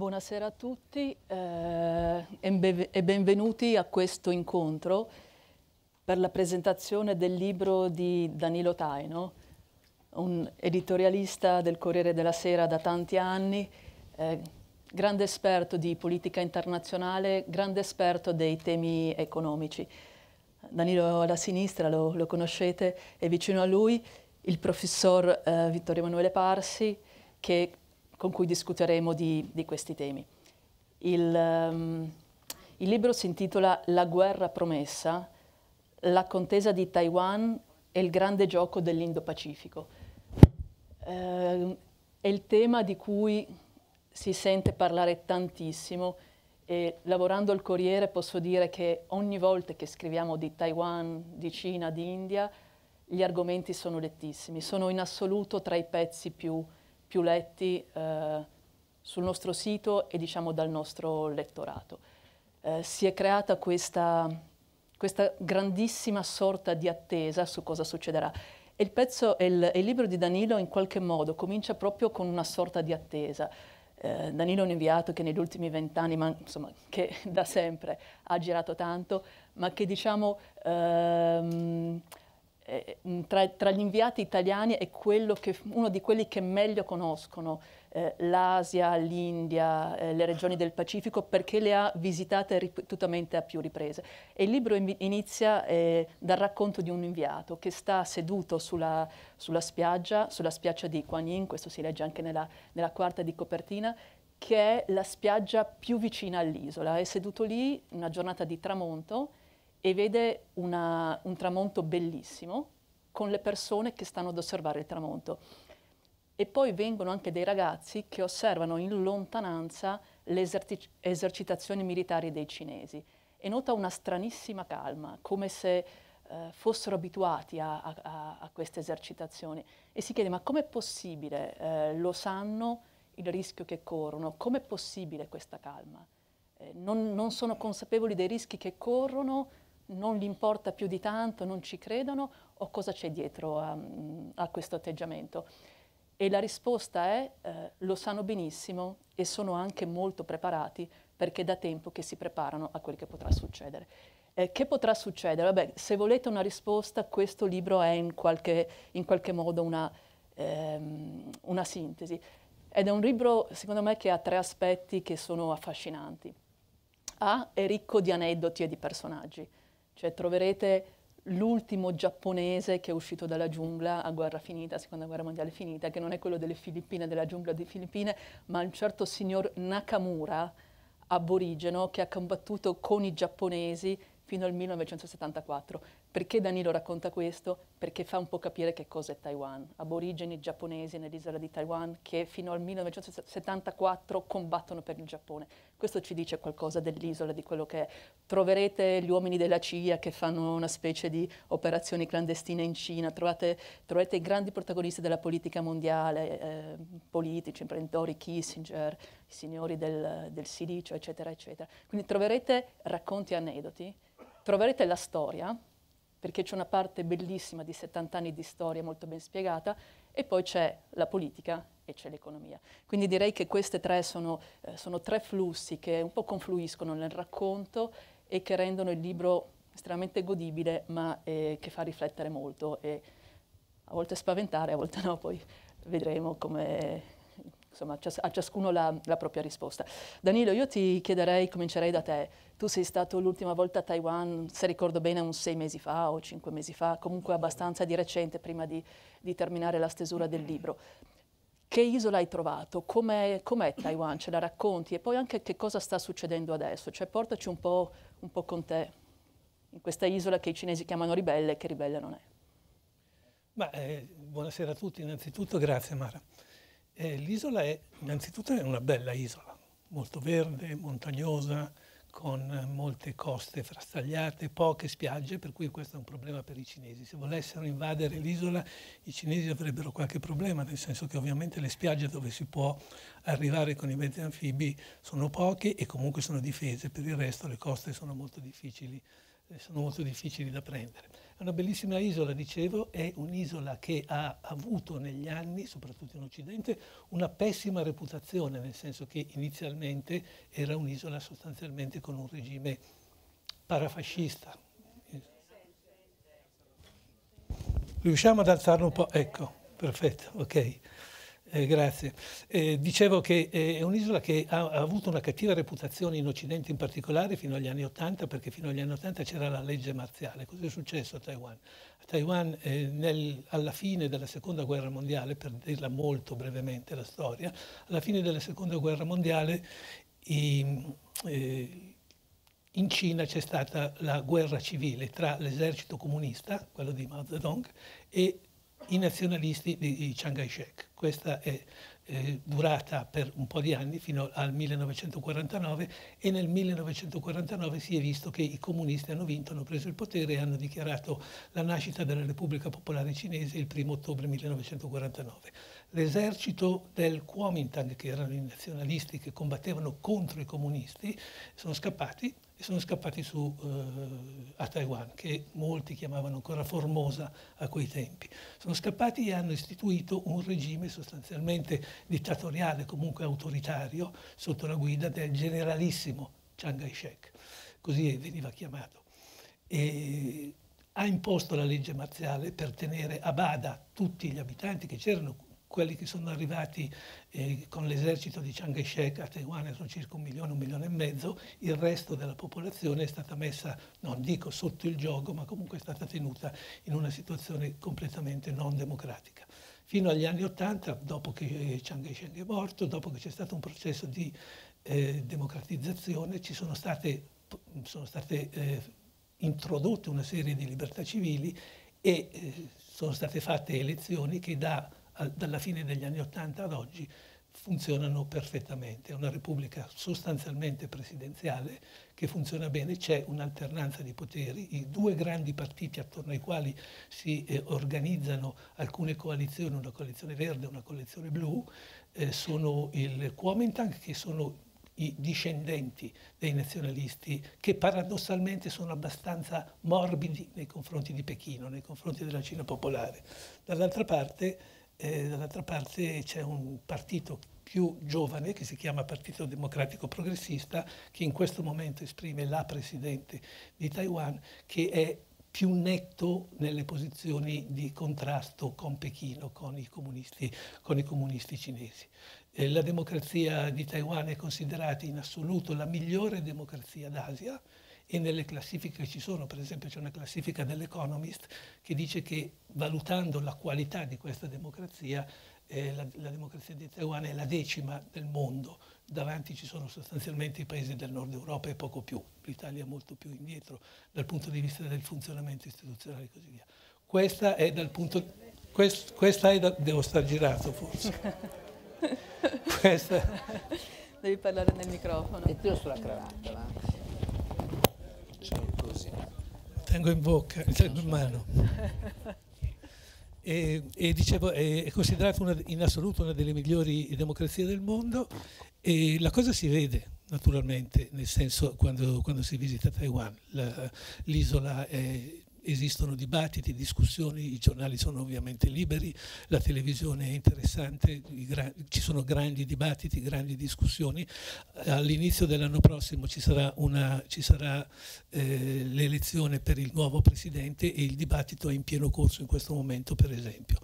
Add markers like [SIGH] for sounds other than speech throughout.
Buonasera a tutti eh, e benvenuti a questo incontro per la presentazione del libro di Danilo Taino, un editorialista del Corriere della Sera da tanti anni, eh, grande esperto di politica internazionale, grande esperto dei temi economici. Danilo alla sinistra, lo, lo conoscete, è vicino a lui il professor eh, Vittorio Emanuele Parsi, che con cui discuteremo di, di questi temi. Il, um, il libro si intitola La guerra promessa, la contesa di Taiwan e il grande gioco dell'Indo-Pacifico. Eh, è il tema di cui si sente parlare tantissimo e lavorando al Corriere posso dire che ogni volta che scriviamo di Taiwan, di Cina, di India, gli argomenti sono lettissimi, sono in assoluto tra i pezzi più importanti più letti eh, sul nostro sito e diciamo dal nostro lettorato. Eh, si è creata questa, questa, grandissima sorta di attesa su cosa succederà. E il, pezzo, il, il, libro di Danilo in qualche modo comincia proprio con una sorta di attesa. Eh, Danilo è un inviato che negli ultimi vent'anni, ma insomma che [LAUGHS] da sempre ha girato tanto, ma che diciamo ehm, eh, tra, tra, gli inviati italiani è che, uno di quelli che meglio conoscono eh, l'Asia, l'India, eh, le regioni del Pacifico perché le ha visitate ripetutamente a più riprese. E il libro inizia eh, dal racconto di un inviato che sta seduto sulla, sulla spiaggia, sulla spiaggia di Kuan Yin, questo si legge anche nella, nella quarta di copertina, che è la spiaggia più vicina all'isola. È seduto lì una giornata di tramonto e vede una, un tramonto bellissimo con le persone che stanno ad osservare il tramonto. E poi vengono anche dei ragazzi che osservano in lontananza le esercitazioni militari dei cinesi e nota una stranissima calma, come se eh, fossero abituati a, a, a, queste esercitazioni. E si chiede, ma com'è possibile? Eh, lo sanno il rischio che corrono? Com'è possibile questa calma? Eh, non, non sono consapevoli dei rischi che corrono non gli importa più di tanto, non ci credono o cosa c'è dietro a, mm, a questo atteggiamento? E la risposta è eh, lo sanno benissimo e sono anche molto preparati perché da tempo che si preparano a quel che potrà succedere. Eh, che potrà succedere? Vabbè, se volete una risposta, questo libro è in qualche, in qualche modo una, ehm, una sintesi. Ed è un libro, secondo me, che ha tre aspetti che sono affascinanti. A, è ricco di aneddoti e di personaggi. Cioè troverete l'ultimo giapponese che è uscito dalla giungla a guerra finita, seconda guerra mondiale finita, che non è quello delle Filippine, della giungla delle Filippine, ma un certo signor Nakamura, aborigeno, che ha combattuto con i giapponesi fino al 1974. Perché Danilo racconta questo? Perché fa un po' capire che cosa è Taiwan. Aborigeni giapponesi nell'isola di Taiwan che fino al 1974 combattono per il Giappone. Questo ci dice qualcosa dell'isola, di quello che è. Troverete gli uomini della CIA che fanno una specie di operazioni clandestine in Cina, trovate, troverete i grandi protagonisti della politica mondiale, eh, politici, imprenditori, Kissinger, i signori del, del silicio, eccetera, eccetera. Quindi troverete racconti e aneddoti, troverete la storia perché c'è una parte bellissima di 70 anni di storia molto ben spiegata e poi c'è la politica e c'è l'economia. Quindi direi che questi tre sono, eh, sono tre flussi che un po' confluiscono nel racconto e che rendono il libro estremamente godibile ma eh, che fa riflettere molto e a volte spaventare, a volte no, poi vedremo come, insomma, a ciascuno la, la, propria risposta. Danilo, io ti chiederei, comincerei da te. Tu sei stato l'ultima volta a Taiwan, se ricordo bene, un sei mesi fa o cinque mesi fa, comunque abbastanza di recente, prima di, di terminare la stesura del libro. Che isola hai trovato? Com'è, com Taiwan? Ce la racconti? E poi anche che cosa sta succedendo adesso? Cioè, portaci un po', un po', con te in questa isola che i cinesi chiamano ribelle, che ribelle non è. Ma, eh, buonasera a tutti, innanzitutto grazie Mara. Eh, l'isola è innanzitutto è una bella isola, molto verde, montagnosa, con eh, molte coste frastagliate, poche spiagge, per cui questo è un problema per i cinesi. Se volessero invadere l'isola i cinesi avrebbero qualche problema, nel senso che ovviamente le spiagge dove si può arrivare con i mezzi anfibi sono poche e comunque sono difese, per il resto le coste sono molto difficili eh, sono molto difficili da prendere. È una bellissima isola, dicevo, è un'isola che ha avuto negli anni, soprattutto in Occidente, una pessima reputazione, nel senso che inizialmente era un'isola sostanzialmente con un regime parafascista. Riusciamo ad alzarlo un po'? Ecco, perfetto, ok. Eh, grazie. Eh, dicevo che eh, è un'isola che ha, ha, avuto una cattiva reputazione in Occidente in particolare fino agli anni Ottanta, perché fino agli anni Ottanta c'era la legge marziale. Cos'è successo a Taiwan? A Taiwan eh, nel, alla fine della Seconda Guerra Mondiale, per dirla molto brevemente la storia, alla fine della Seconda Guerra Mondiale i, ehm, eh, in Cina c'è stata la guerra civile tra l'esercito comunista, quello di Mao Zedong, e i nazionalisti di Chiang Kai-shek. Questa è durata per un po' di anni, fino al 1949, e nel 1949 si è visto che i comunisti hanno vinto, hanno preso il potere e hanno dichiarato la nascita della Repubblica Popolare Cinese il 1 ottobre 1949. L'esercito del Kuomintang, che erano i nazionalisti che combattevano contro i comunisti, sono scappati, e sono scappati su eh, a Taiwan, che molti chiamavano ancora Formosa a quei tempi. Sono scappati e hanno istituito un regime sostanzialmente dittatoriale, comunque autoritario, sotto la guida del generalissimo Chiang Kai-shek, così veniva chiamato. E ha imposto la legge marziale per tenere a bada tutti gli abitanti che c'erano, quelli che sono arrivati eh, con l'esercito di Chiang Kai-shek a Taiwan sono circa un milione, un milione e mezzo, il resto della popolazione è stata messa, non dico sotto il gioco, ma comunque è stata tenuta in una situazione completamente non democratica fino agli anni Ottanta, dopo che eh, Chiang Kai-shek è morto, dopo che c'è stato un processo di eh, democratizzazione, ci sono state, sono state eh, introdotte una serie di libertà civili e eh, sono state fatte elezioni che da dalla fine degli anni Ottanta ad oggi funzionano perfettamente. È una repubblica sostanzialmente presidenziale che funziona bene, c'è un'alternanza di poteri, i due grandi partiti attorno ai quali si eh, organizzano alcune coalizioni, una coalizione verde e una coalizione blu, eh, sono il Kuomintang che sono i discendenti dei nazionalisti che paradossalmente sono abbastanza morbidi nei confronti di Pechino, nei confronti della Cina popolare. Dall'altra parte eh, dall'altra parte c'è un partito più giovane che si chiama Partito Democratico Progressista che in questo momento esprime la Presidente di Taiwan che è più netto nelle posizioni di contrasto con Pechino, con i comunisti, con i comunisti cinesi. Eh, la democrazia di Taiwan è considerata in assoluto la migliore democrazia d'Asia, e nelle classifiche che ci sono, per esempio c'è una classifica dell'Economist che dice che valutando la qualità di questa democrazia, eh, la, la democrazia di Taiwan è la decima del mondo, davanti ci sono sostanzialmente i paesi del nord Europa e poco più, l'Italia è molto più indietro dal punto di vista del funzionamento istituzionale e così via. Questa è dal punto... Quest, questa è da, devo star girato forse. [LAUGHS] questa... Devi parlare nel microfono. E tu sulla cravatta, va? Diciamo così, tengo in bocca, diciamo tengo in mano. [LAUGHS] E, e dicevo, è considerata una, in assoluto una delle migliori democrazie del mondo e la cosa si vede naturalmente, nel senso quando, quando si visita Taiwan, l'isola è esistono dibattiti, discussioni, i giornali sono ovviamente liberi, la televisione è interessante, ci sono grandi dibattiti, grandi discussioni. All'inizio dell'anno prossimo ci sarà, una, ci sarà eh, l'elezione per il nuovo presidente e il dibattito è in pieno corso in questo momento, per esempio.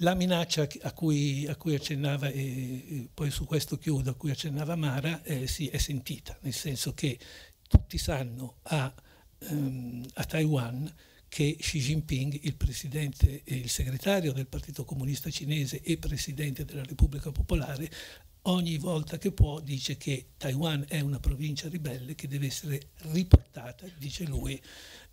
La minaccia a cui, a cui, accennava, e poi su questo chiudo, a cui accennava Mara, eh, sì, è sentita, nel senso che tutti sanno a ehm, a Taiwan che Xi Jinping, il presidente e il segretario del Partito Comunista Cinese e presidente della Repubblica Popolare, ogni volta che può dice che Taiwan è una provincia ribelle che deve essere riportata, dice lui,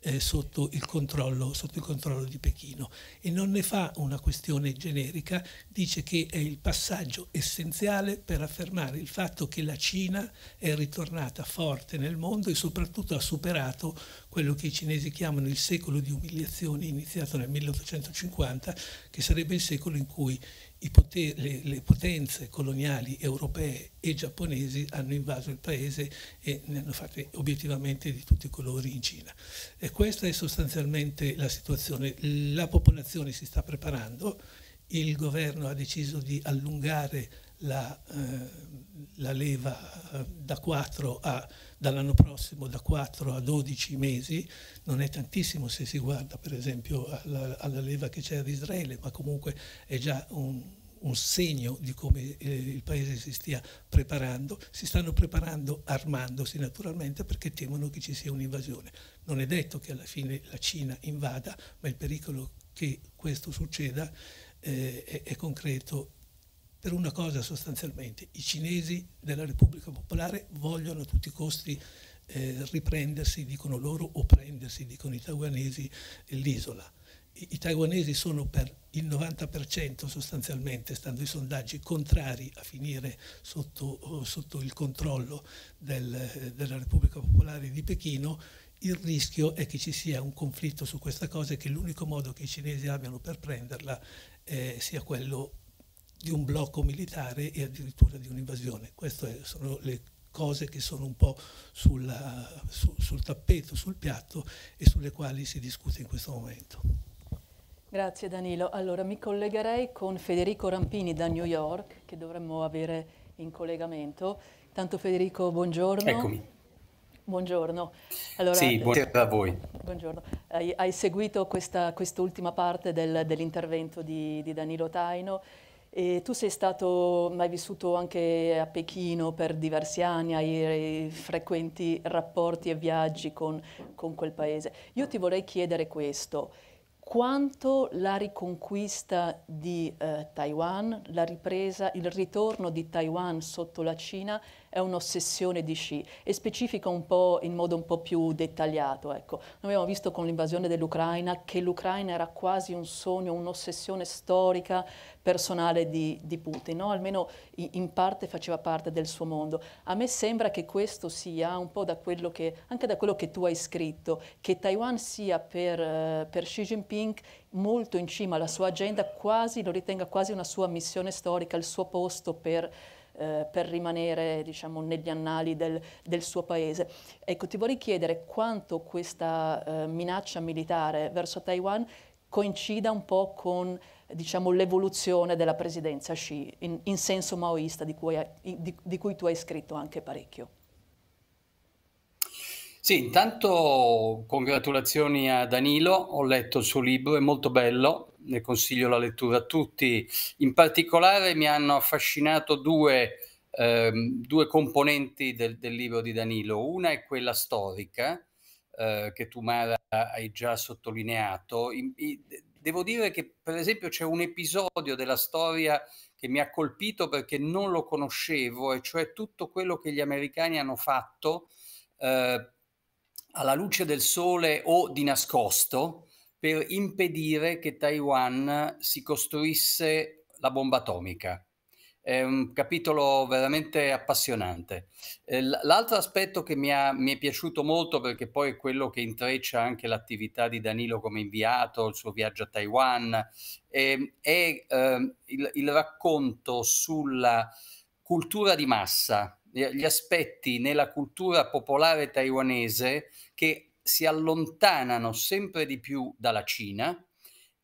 eh, sotto, il controllo, sotto, il controllo, di Pechino e non ne fa una questione generica, dice che è il passaggio essenziale per affermare il fatto che la Cina è ritornata forte nel mondo e soprattutto ha superato quello che i cinesi chiamano il secolo di umiliazioni iniziato nel 1850, che sarebbe il secolo in cui poter, le, le, potenze coloniali europee e giapponesi hanno invaso il paese e ne hanno fatte obiettivamente di tutti i colori in Cina. E questa è sostanzialmente la situazione. La popolazione si sta preparando, il governo ha deciso di allungare la, eh, la leva eh, da 4 a dall'anno prossimo da 4 a 12 mesi, non è tantissimo se si guarda per esempio alla, alla leva che c'è ad Israele, ma comunque è già un, un segno di come eh, il paese si stia preparando, si stanno preparando armandosi naturalmente perché temono che ci sia un'invasione. Non è detto che alla fine la Cina invada, ma il pericolo che questo succeda eh, è, è concreto per una cosa sostanzialmente, i cinesi della Repubblica Popolare vogliono a tutti i costi eh, riprendersi, dicono loro, o prendersi, dicono i taiwanesi, l'isola. I, I, taiwanesi sono per il 90% sostanzialmente, stando ai sondaggi, contrari a finire sotto, oh, sotto il controllo del, della Repubblica Popolare di Pechino, il rischio è che ci sia un conflitto su questa cosa e che l'unico modo che i cinesi abbiano per prenderla eh, sia quello di un blocco militare e addirittura di un'invasione. Queste sono le cose che sono un po' sulla, su, sul tappeto, sul piatto e sulle quali si discute in questo momento. Grazie Danilo. Allora mi collegherei con Federico Rampini da New York, che dovremmo avere in collegamento. Tanto Federico, buongiorno. Eccomi. Buongiorno. Allora, sì, buongiorno eh, a voi. Buongiorno. Hai, hai seguito quest'ultima quest parte del, dell'intervento di, di Danilo Taino e tu sei stato, hai vissuto anche a Pechino per diversi anni, hai frequenti rapporti e viaggi con, con quel paese. Io ti vorrei chiedere questo, quanto la riconquista di eh, Taiwan, la ripresa, il ritorno di Taiwan sotto la Cina è un'ossessione di sci e specifica un po' in modo un po' più dettagliato. Ecco. Noi abbiamo visto con l'invasione dell'Ucraina che l'Ucraina era quasi un sogno, un'ossessione storica personale di, di Putin, no? almeno in parte faceva parte del suo mondo. A me sembra che questo sia un po' da quello che, anche da quello che tu hai scritto, che Taiwan sia per, eh, per Xi Jinping molto in cima alla sua agenda, quasi, lo ritenga quasi una sua missione storica, il suo posto per eh, per rimanere diciamo, negli annali del, del, suo paese. Ecco, ti vorrei chiedere quanto questa eh, minaccia militare verso Taiwan coincida un po' con diciamo, l'evoluzione della presidenza Xi in, in senso maoista di cui, hai, di, di cui tu hai scritto anche parecchio. Sì, intanto congratulazioni a Danilo, ho letto il suo libro, è molto bello, ne consiglio la lettura a tutti. In particolare mi hanno affascinato due, ehm, due componenti del, del, libro di Danilo. Una è quella storica, eh, che tu Mara hai già sottolineato. In, in, devo dire che per esempio c'è un episodio della storia che mi ha colpito perché non lo conoscevo, e cioè tutto quello che gli americani hanno fatto eh, alla luce del sole o di nascosto per impedire che Taiwan si costruisse la bomba atomica. È un capitolo veramente appassionante. Eh, l'altro aspetto che mi, ha, mi, è piaciuto molto, perché poi è quello che intreccia anche l'attività di Danilo come inviato, il suo viaggio a Taiwan, è, è ehm, il, il racconto sulla cultura di massa, gli aspetti nella cultura popolare taiwanese che si allontanano sempre di più dalla Cina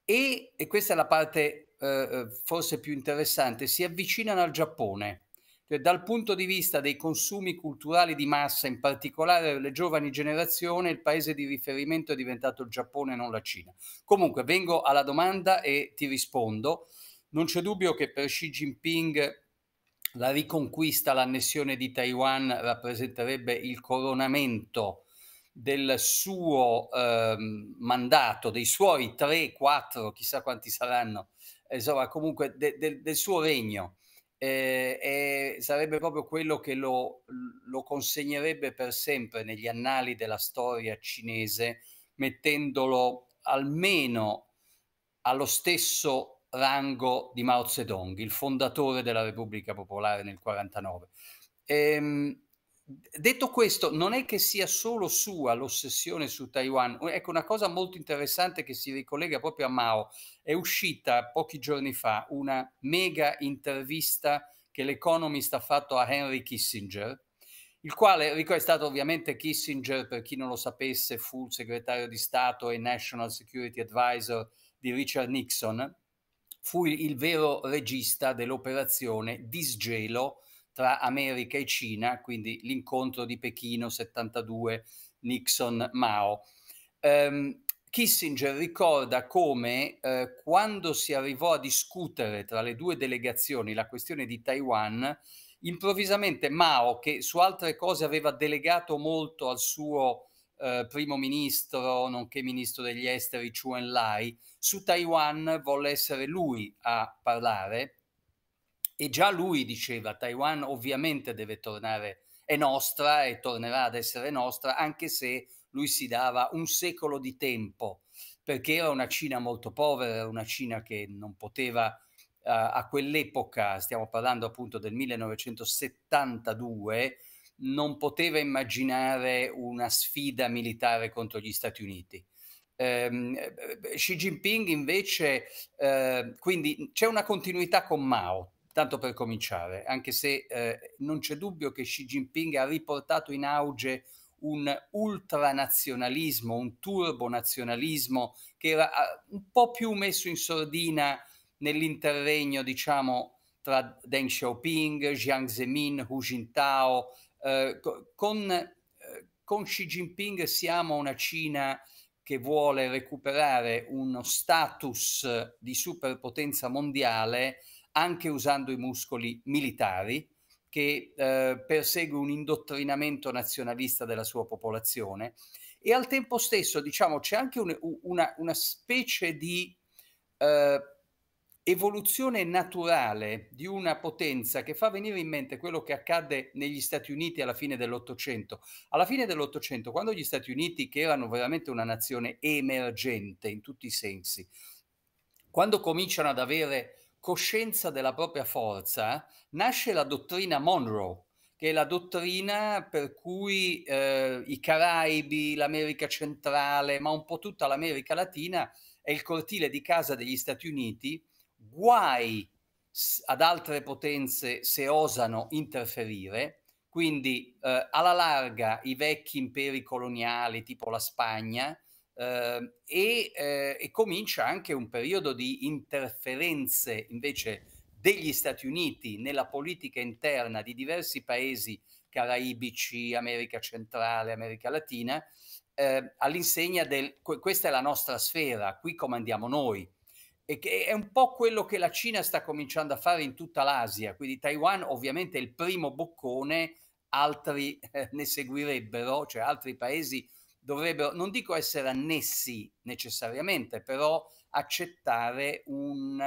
e, e questa è la parte eh, eh, forse più interessante, si avvicinano al Giappone. Cioè, dal punto di vista dei consumi culturali di massa, in particolare le giovani generazioni, il paese di riferimento è diventato il Giappone, non la Cina. Comunque, vengo alla domanda e ti rispondo. Non c'è dubbio che per Xi Jinping la riconquista, l'annessione di Taiwan rappresenterebbe il coronamento del suo eh, mandato, dei suoi tre, quattro, chissà quanti saranno, eh, insomma comunque de, de, del suo regno. Eh, sarebbe proprio quello che lo, lo, consegnerebbe per sempre negli annali della storia cinese, mettendolo almeno allo stesso rango di Mao Zedong, il fondatore della Repubblica Popolare nel 49. Ehm, detto questo, non è che sia solo sua l'ossessione su Taiwan. Ecco, una cosa molto interessante che si ricollega proprio a Mao. È uscita pochi giorni fa una mega intervista che l'Economist ha fatto a Henry Kissinger, il quale è stato ovviamente Kissinger, per chi non lo sapesse, fu il segretario di Stato e National Security Advisor di Richard Nixon, fu il vero regista dell'operazione Disgelo tra America e Cina, quindi l'incontro di Pechino 72 Nixon-Mao. Um, ehm, Kissinger ricorda come eh, quando si arrivò a discutere tra le due delegazioni la questione di Taiwan, improvvisamente Mao, che su altre cose aveva delegato molto al suo eh, primo ministro, nonché ministro degli esteri Chuen Lai, su Taiwan volle essere lui a parlare e già lui diceva Taiwan ovviamente deve tornare, è nostra e tornerà ad essere nostra, anche se lui si dava un secolo di tempo, perché era una Cina molto povera, era una Cina che non poteva uh, a quell'epoca, stiamo parlando appunto del 1972, non poteva immaginare una sfida militare contro gli Stati Uniti. Um, Xi Jinping invece, uh, quindi c'è una continuità con Mao, tanto per cominciare, anche se eh, non c'è dubbio che Xi Jinping ha riportato in auge un ultranazionalismo, un turbonazionalismo che era ah, un po' più messo in sordina nell'interregno, diciamo, tra Deng Xiaoping, Jiang Zemin, Hu Jintao. Eh, con, eh, con Xi Jinping siamo una Cina che vuole recuperare uno status di superpotenza mondiale anche usando i muscoli militari, che eh, persegue un indottrinamento nazionalista della sua popolazione e al tempo stesso, diciamo, c'è anche un, una, una, specie di eh, evoluzione naturale di una potenza che fa venire in mente quello che accadde negli Stati Uniti alla fine dell'Ottocento. Alla fine dell'Ottocento, quando gli Stati Uniti, che erano veramente una nazione emergente in tutti i sensi, quando cominciano ad avere coscienza della propria forza, nasce la dottrina Monroe, che è la dottrina per cui eh, i Caraibi, l'America centrale, ma un po' tutta l'America latina è il cortile di casa degli Stati Uniti, guai ad altre potenze se osano interferire, quindi eh, alla larga i vecchi imperi coloniali tipo la Spagna, Ehm, e, eh, e comincia anche un periodo di interferenze invece degli Stati Uniti nella politica interna di diversi paesi caraibici, America centrale, America latina, eh, all'insegna del questa è la nostra sfera, qui comandiamo noi. E che è un po' quello che la Cina sta cominciando a fare in tutta l'Asia, quindi Taiwan ovviamente è il primo boccone, altri eh, ne seguirebbero, cioè altri paesi dovrebbero, non dico essere annessi necessariamente, però accettare un,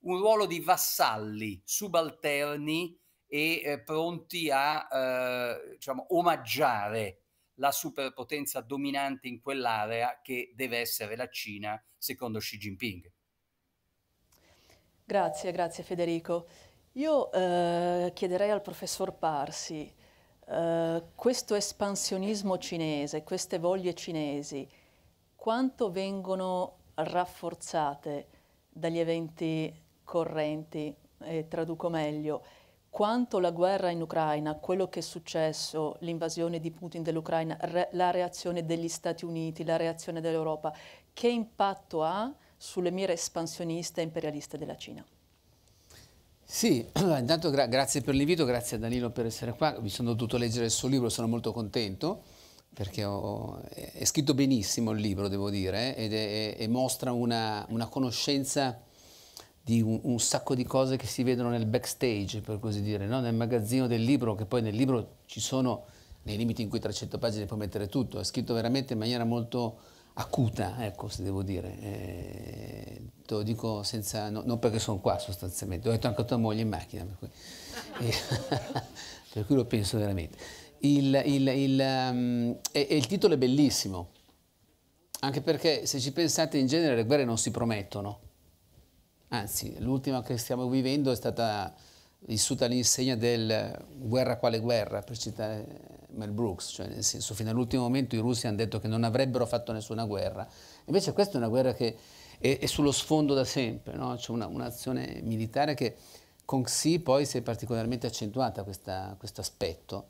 un ruolo di vassalli subalterni e eh, pronti a eh, diciamo, omaggiare la superpotenza dominante in quell'area che deve essere la Cina, secondo Xi Jinping. Grazie, grazie Federico. Io eh, chiederei al professor Parsi eh, questo espansionismo cinese, queste voglie cinesi, quanto vengono rafforzate dagli eventi correnti, eh, traduco meglio, quanto la guerra in Ucraina, quello che è successo, l'invasione di Putin dell'Ucraina, re la reazione degli Stati Uniti, la reazione dell'Europa, che impatto ha sulle mire espansioniste e imperialiste della Cina? Sì, [CLEARS THROAT] intanto gra grazie per l'invito, grazie a Danilo per essere qua, mi sono dovuto leggere il suo libro, sono molto contento perché ho, è scritto benissimo il libro, devo dire, eh, è, e mostra una, una conoscenza di un, un, sacco di cose che si vedono nel backstage, per così dire, no? nel magazzino del libro, che poi nel libro ci sono, nei limiti in cui 300 pagine puoi mettere tutto, è scritto veramente in maniera molto acuta, ecco se devo dire, eh, te lo dico senza, no, non perché sono qua sostanzialmente, ho detto anche a tua moglie in macchina, per cui, eh, [LAUGHS] per cui lo penso veramente. Il, il, il, um, e, e il titolo è bellissimo, anche perché se ci pensate in genere le guerre non si promettono, anzi l'ultima che stiamo vivendo è stata vissuta all'insegna del guerra quale guerra, per citare Mel Brooks, cioè nel senso fino all'ultimo momento i russi hanno detto che non avrebbero fatto nessuna guerra, invece questa è una guerra che è, è sullo sfondo da sempre, no? c'è un'azione militare che con Xi poi si è particolarmente accentuata questa, questo aspetto.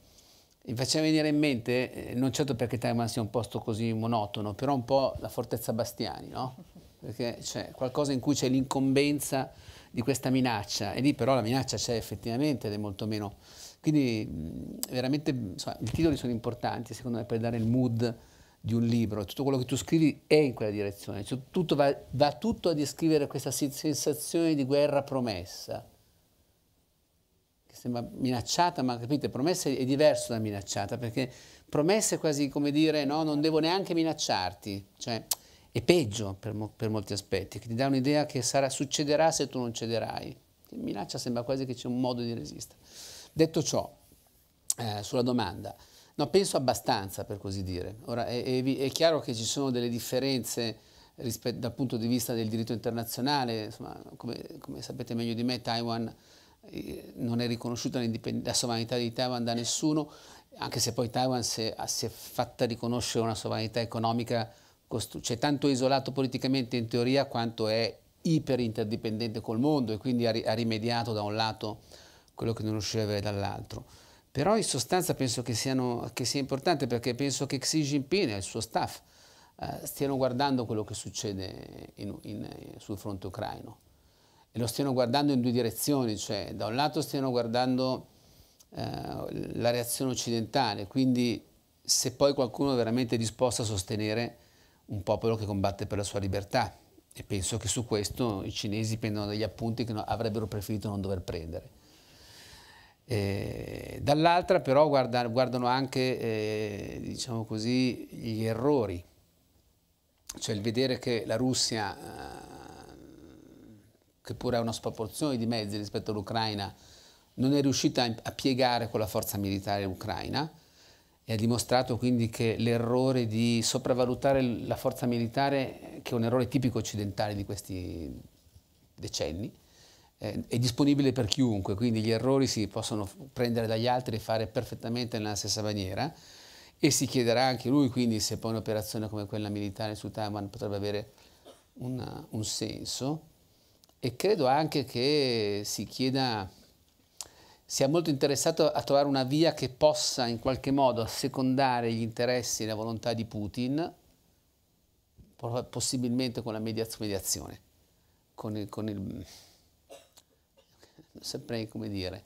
Mi faceva venire in mente, eh, non certo perché Taiwan sia un posto così monotono, però un po' la fortezza Bastiani, no? Perché c'è qualcosa in cui c'è l'incombenza di questa minaccia, e lì però la minaccia c'è effettivamente ed è molto meno quindi veramente insomma, i titoli sono importanti secondo me per dare il mood di un libro, tutto quello che tu scrivi è in quella direzione, cioè, tutto va, va, tutto a descrivere questa sensazione di guerra promessa, che sembra minacciata, ma capite, promessa è diverso da minacciata, perché promessa è quasi come dire no, non devo neanche minacciarti, cioè è peggio per, mo per molti aspetti, che ti dà un'idea che sarà, succederà se tu non cederai. Minaccia sembra quasi che c'è un modo di resistere. Detto ciò, eh, sulla domanda, no, penso abbastanza per così dire. Ora è, è, è chiaro che ci sono delle differenze rispetto, dal punto di vista del diritto internazionale, insomma, come, come sapete meglio di me, Taiwan eh, non è riconosciuta la sovranità di Taiwan da nessuno, anche se poi Taiwan si è, si è fatta riconoscere una sovranità economica, cioè tanto isolato politicamente in teoria quanto è iperinterdipendente col mondo e quindi ha, rimediato da un lato quello che non riusciva a avere dall'altro. Però in sostanza penso che, siano, che, sia importante perché penso che Xi Jinping e il suo staff eh, stiano guardando quello che succede in, in, sul fronte ucraino e lo stiano guardando in due direzioni, cioè da un lato stiano guardando eh, la reazione occidentale, quindi se poi qualcuno è veramente disposto a sostenere un popolo che combatte per la sua libertà e penso che su questo i cinesi prendano degli appunti che avrebbero preferito non dover prendere. Eh, dall'altra però guarda, guardano anche eh, diciamo così, gli errori, cioè il vedere che la Russia, eh, che pure ha una sproporzione di mezzi rispetto all'Ucraina, non è riuscita a piegare con la forza militare ucraina e ha dimostrato quindi che l'errore di sopravvalutare la forza militare, che è un errore tipico occidentale di questi decenni, eh, è disponibile per chiunque, quindi gli errori si possono prendere dagli altri e fare perfettamente nella stessa maniera e si chiederà anche lui quindi se poi un'operazione come quella militare su Taiwan potrebbe avere una, un senso e credo anche che si chieda, sia molto interessato a trovare una via che possa in qualche modo assecondare gli interessi e la volontà di Putin, possibilmente con la mediazione, con il, con il saprei come dire,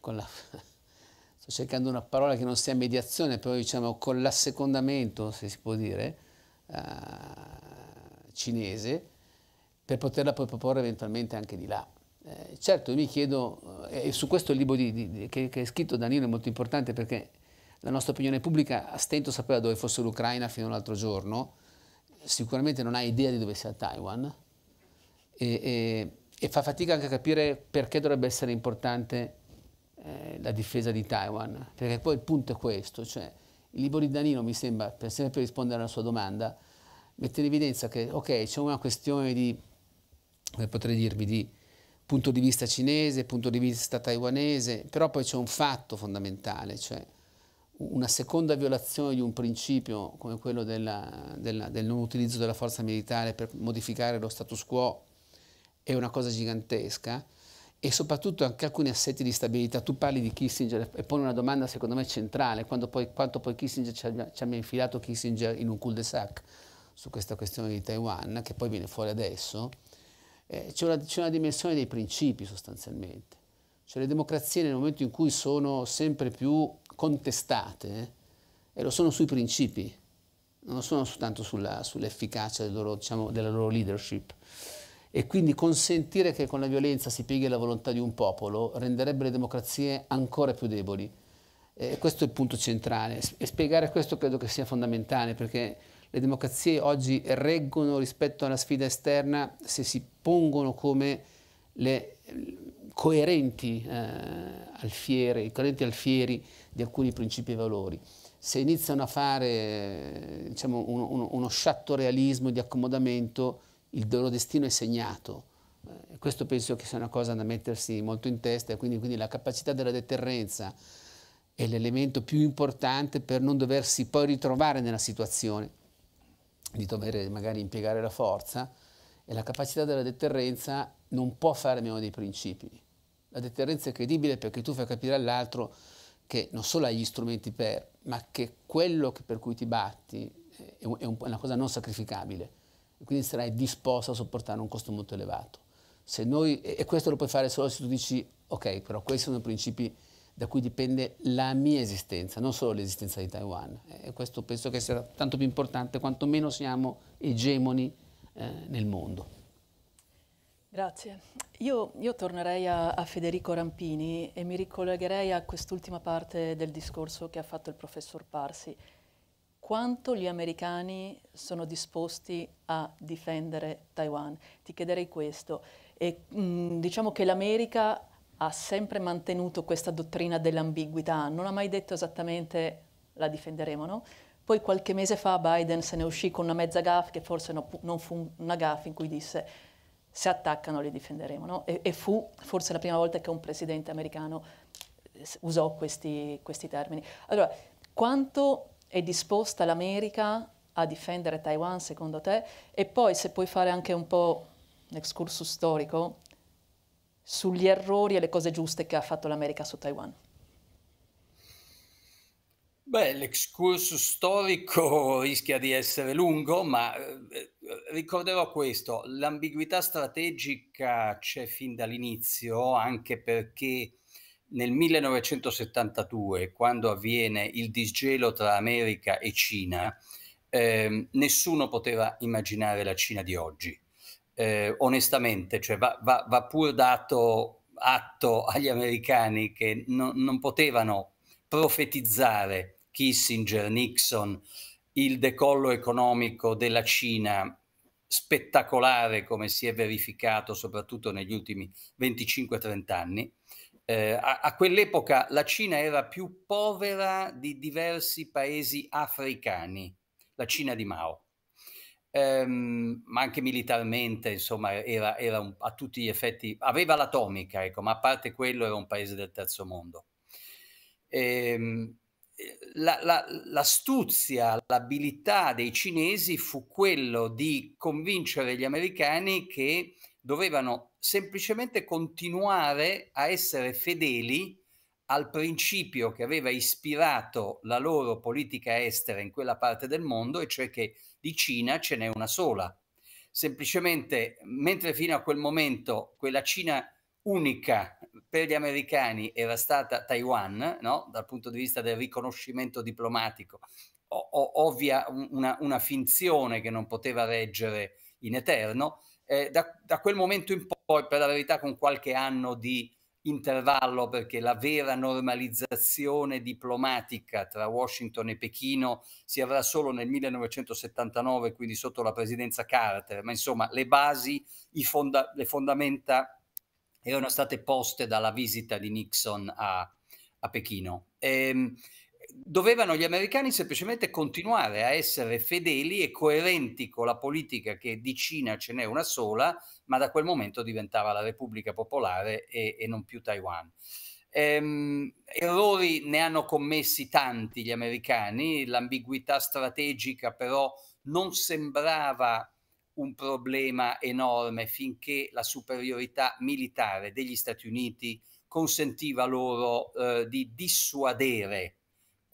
con la, [LAUGHS] sto cercando una parola che non sia mediazione, però diciamo con l'assecondamento, se si può dire, uh, cinese, per poterla poi proporre eventualmente anche di là. Eh, certo, io mi chiedo, eh, e eh, su questo il libro di, di, che, che è scritto Danilo è molto importante perché la nostra opinione pubblica a stento sapeva dove fosse l'Ucraina fino all'altro giorno, sicuramente non ha idea di dove sia Taiwan, e, e, e fa fatica anche a capire perché dovrebbe essere importante eh, la difesa di Taiwan, perché poi il punto è questo, cioè il libro di Danilo mi sembra, per sempre rispondere alla sua domanda, mette in evidenza che ok c'è una questione di, come potrei dirvi, di punto di vista cinese, punto di vista taiwanese, però poi c'è un fatto fondamentale, cioè una seconda violazione di un principio come quello della, della, del non utilizzo della forza militare per modificare lo status quo è una cosa gigantesca e soprattutto anche alcuni assetti di stabilità. Tu parli di Kissinger e poni una domanda secondo me centrale, quando poi, quanto poi Kissinger ci abbia, infilato Kissinger in un cul-de-sac su questa questione di Taiwan, che poi viene fuori adesso, eh, c'è, una, una, dimensione dei principi sostanzialmente. Cioè le democrazie nel momento in cui sono sempre più contestate, eh, lo sono sui principi, non lo sono soltanto sull'efficacia del diciamo, della loro leadership e quindi consentire che con la violenza si pieghi la volontà di un popolo renderebbe le democrazie ancora più deboli. Eh, questo è il punto centrale e spiegare questo credo che sia fondamentale perché le democrazie oggi reggono rispetto alla sfida esterna se si pongono come le coerenti, eh, alfiere, coerenti alfieri di alcuni principi e valori. Se iniziano a fare diciamo, uno, uno, uno sciatto realismo di accomodamento il loro destino è segnato. Eh, questo penso che sia una cosa da mettersi molto in testa, quindi, quindi la capacità della deterrenza è l'elemento più importante per non doversi poi ritrovare nella situazione di dover magari impiegare la forza e la capacità della deterrenza non può fare meno dei principi. La deterrenza è credibile perché tu fai capire all'altro che non solo hai gli strumenti per, ma che quello per cui ti batti eh, è una cosa non sacrificabile quindi sarai disposto a sopportare un costo molto elevato. Noi, e questo lo puoi fare solo se tu dici, ok, però questi sono i principi da cui dipende la mia esistenza, non solo l'esistenza di Taiwan. E questo penso che sia tanto più importante quanto meno siamo egemoni eh, nel mondo. Grazie. Io, io tornerei a, a, Federico Rampini e mi ricollegherei a quest'ultima parte del discorso che ha fatto il professor Parsi quanto gli americani sono disposti a difendere Taiwan. Ti chiederei questo. E, mh, mm, diciamo che l'America ha sempre mantenuto questa dottrina dell'ambiguità, non ha mai detto esattamente la difenderemo, no? Poi qualche mese fa Biden se ne uscì con una mezza gaffa, che forse no, non fu una gaffa, in cui disse se attaccano li difenderemo, no? e, e, fu forse la prima volta che un presidente americano eh, usò questi, questi termini. Allora, quanto è disposta l'America a difendere Taiwan secondo te? E poi se puoi fare anche un po' un excursus storico sugli errori e le cose giuste che ha fatto l'America su Taiwan. Beh, l'excursus storico [LAUGHS] rischia di essere lungo, ma eh, ricorderò questo, l'ambiguità strategica c'è fin dall'inizio, anche perché nel 1972, quando avviene il disgelo tra America e Cina, eh, nessuno poteva immaginare la Cina di oggi. Eh, onestamente, cioè va, va, va, pur dato atto agli americani che no, non potevano profetizzare Kissinger, Nixon, il decollo economico della Cina spettacolare come si è verificato soprattutto negli ultimi 25-30 anni eh, a, a, quell'epoca la Cina era più povera di diversi paesi africani, la Cina di Mao, ehm, ma anche militarmente, insomma, era, era un, a tutti gli effetti, aveva l'atomica, ecco, ma a parte quello era un paese del terzo mondo. Ehm, la, la, l'astuzia, l'abilità dei cinesi fu quello di convincere gli americani che dovevano semplicemente continuare a essere fedeli al principio che aveva ispirato la loro politica estera in quella parte del mondo, e cioè che di Cina ce n'è una sola. Semplicemente, mentre fino a quel momento quella Cina unica per gli americani era stata Taiwan, no? dal punto di vista del riconoscimento diplomatico, o- ovvia una, una finzione che non poteva reggere in eterno, eh, da, da, quel momento in poi, per la verità, con qualche anno di intervallo, perché la vera normalizzazione diplomatica tra Washington e Pechino si avrà solo nel 1979, quindi sotto la presidenza Carter, ma insomma le basi, fonda le fondamenta erano state poste dalla visita di Nixon a, a Pechino. Ehm, dovevano gli americani semplicemente continuare a essere fedeli e coerenti con la politica che di Cina ce n'è una sola, ma da quel momento diventava la Repubblica Popolare e, e non più Taiwan. Ehm, errori ne hanno commessi tanti gli americani, l'ambiguità strategica però non sembrava un problema enorme finché la superiorità militare degli Stati Uniti consentiva loro eh, di dissuadere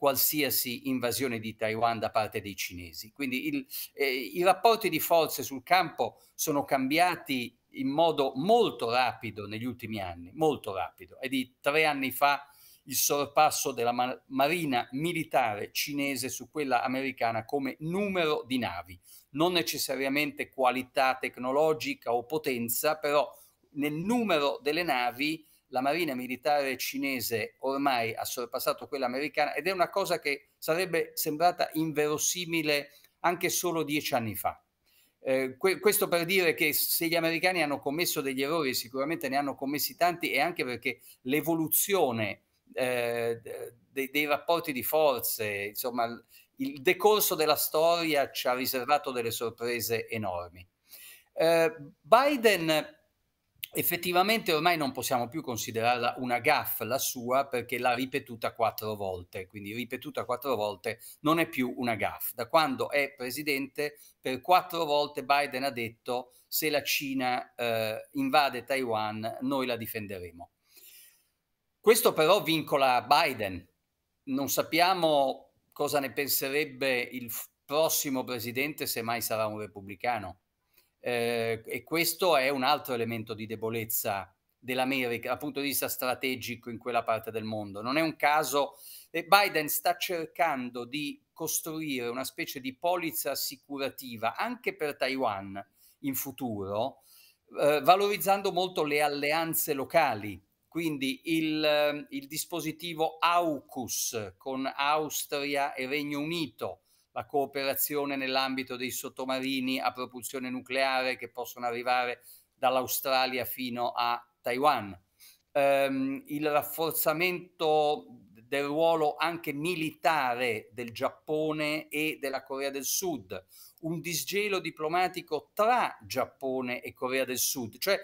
qualsiasi invasione di Taiwan da parte dei cinesi. Quindi il, eh, i rapporti di forze sul campo sono cambiati in modo molto rapido negli ultimi anni, molto rapido. È di tre anni fa il sorpasso della ma marina militare cinese su quella americana come numero di navi, non necessariamente qualità tecnologica o potenza, però nel numero delle navi la marina militare cinese ormai ha sorpassato quella americana ed è una cosa che sarebbe sembrata inverosimile anche solo dieci anni fa. Eh, que- questo per dire che se gli americani hanno commesso degli errori, sicuramente ne hanno commessi tanti, e anche perché l'evoluzione eh, de- dei rapporti di forze, insomma, il decorso della storia ci ha riservato delle sorprese enormi. Eh, Biden effettivamente ormai non possiamo più considerarla una gaff la sua perché l'ha ripetuta quattro volte, quindi ripetuta quattro volte non è più una gaff. Da quando è presidente per quattro volte Biden ha detto se la Cina eh, invade Taiwan noi la difenderemo. Questo però vincola Biden, non sappiamo cosa ne penserebbe il prossimo presidente se mai sarà un repubblicano eh, e questo è un altro elemento di debolezza dell'America dal punto di vista strategico in quella parte del mondo. Non è un caso, Biden sta cercando di costruire una specie di polizza assicurativa anche per Taiwan in futuro, eh, valorizzando molto le alleanze locali. Quindi il, il dispositivo AUKUS con Austria e Regno Unito, la cooperazione nell'ambito dei sottomarini a propulsione nucleare che possono arrivare dall'Australia fino a Taiwan. Um, il rafforzamento del ruolo anche militare del Giappone e della Corea del Sud, un disgelo diplomatico tra Giappone e Corea del Sud, cioè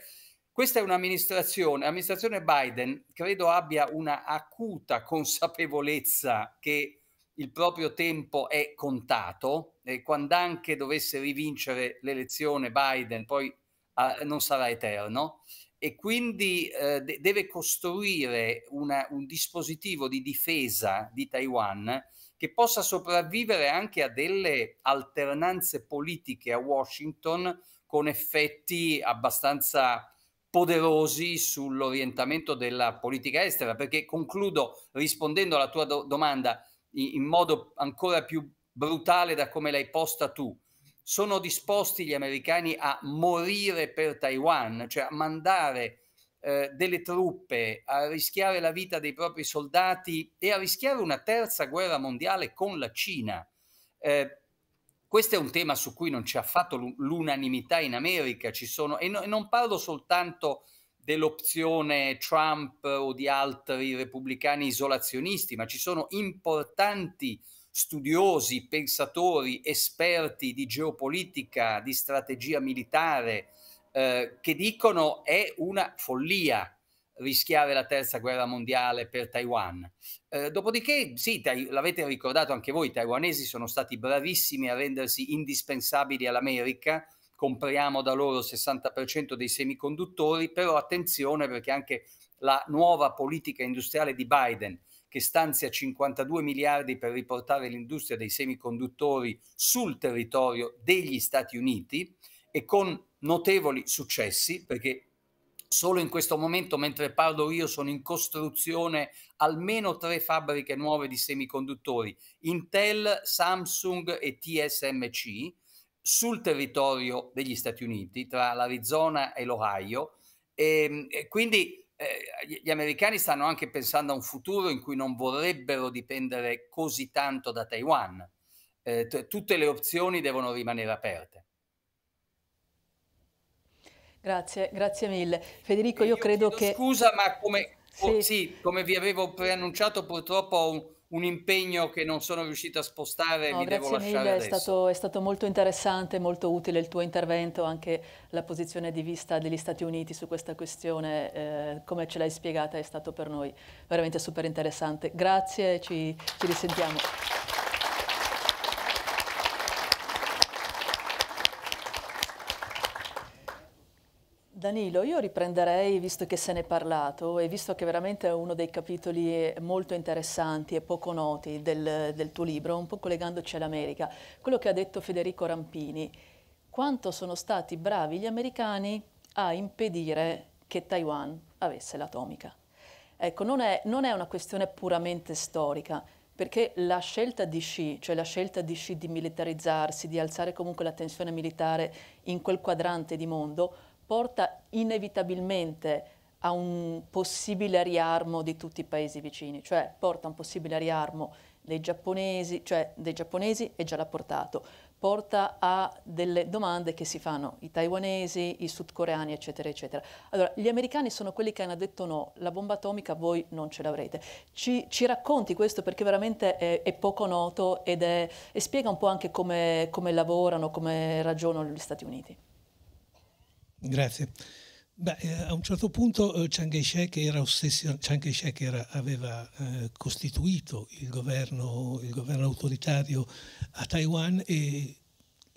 questa è un'amministrazione, l'amministrazione Biden credo abbia una acuta consapevolezza che il proprio tempo è contato e quando anche dovesse rivincere l'elezione Biden poi ah, non sarà eterno e quindi eh, de- deve costruire una, un dispositivo di difesa di Taiwan che possa sopravvivere anche a delle alternanze politiche a Washington con effetti abbastanza poderosi sull'orientamento della politica estera. Perché concludo rispondendo alla tua do- domanda, in modo ancora più brutale da come l'hai posta tu. Sono disposti gli americani a morire per Taiwan, cioè a mandare eh, delle truppe, a rischiare la vita dei propri soldati e a rischiare una terza guerra mondiale con la Cina. Eh, questo è un tema su cui non c'è affatto l'unanimità in America, ci sono, e, no, e non parlo soltanto dell'opzione Trump o di altri repubblicani isolazionisti, ma ci sono importanti studiosi, pensatori, esperti di geopolitica, di strategia militare, eh, che dicono è una follia rischiare la terza guerra mondiale per Taiwan. Eh, dopodiché, sì, l'avete ricordato anche voi, i taiwanesi sono stati bravissimi a rendersi indispensabili all'America, compriamo da loro il 60% dei semiconduttori, però attenzione perché anche la nuova politica industriale di Biden, che stanzia 52 miliardi per riportare l'industria dei semiconduttori sul territorio degli Stati Uniti e con notevoli successi, perché solo in questo momento, mentre parlo io, sono in costruzione almeno tre fabbriche nuove di semiconduttori, Intel, Samsung e TSMC sul territorio degli Stati Uniti, tra l'Arizona e l'Ohio. E, ehm, e quindi eh, gli americani stanno anche pensando a un futuro in cui non vorrebbero dipendere così tanto da Taiwan. Eh, tutte le opzioni devono rimanere aperte. Grazie, grazie mille. Federico, io, io credo che... Scusa, ma come, sì. Oh, sì, come vi avevo preannunciato, purtroppo ho un, un impegno che non sono riuscito a spostare no, mi devo lasciare mille, è stato, è stato, molto interessante, molto utile il tuo intervento, anche la posizione di vista degli Stati Uniti su questa questione, eh, come ce l'hai spiegata è stato per noi veramente super interessante. Grazie ci, ci risentiamo. Danilo, io riprenderei, visto che se ne è parlato e visto che veramente è uno dei capitoli molto interessanti e poco noti del, del tuo libro, un po' collegandoci all'America, quello che ha detto Federico Rampini, quanto sono stati bravi gli americani a impedire che Taiwan avesse l'atomica. Ecco, non è, non è una questione puramente storica, perché la scelta di Xi, cioè la scelta di Xi di militarizzarsi, di alzare comunque la tensione militare in quel quadrante di mondo, porta inevitabilmente a un possibile riarmo di tutti i paesi vicini, cioè porta a un possibile riarmo dei giapponesi, cioè dei giapponesi e già l'ha portato, porta a delle domande che si fanno i taiwanesi, i sudcoreani, eccetera, eccetera. Allora, gli americani sono quelli che hanno detto no, la bomba atomica voi non ce l'avrete. Ci, ci racconti questo perché veramente è, è poco noto ed è, e spiega un po' anche come, come lavorano, come ragionano gli Stati Uniti. Grazie. Beh, eh, a un certo punto eh, Chiang Kai-shek, era ossession- Kai-shek era, aveva eh, costituito il governo, il governo, autoritario a Taiwan e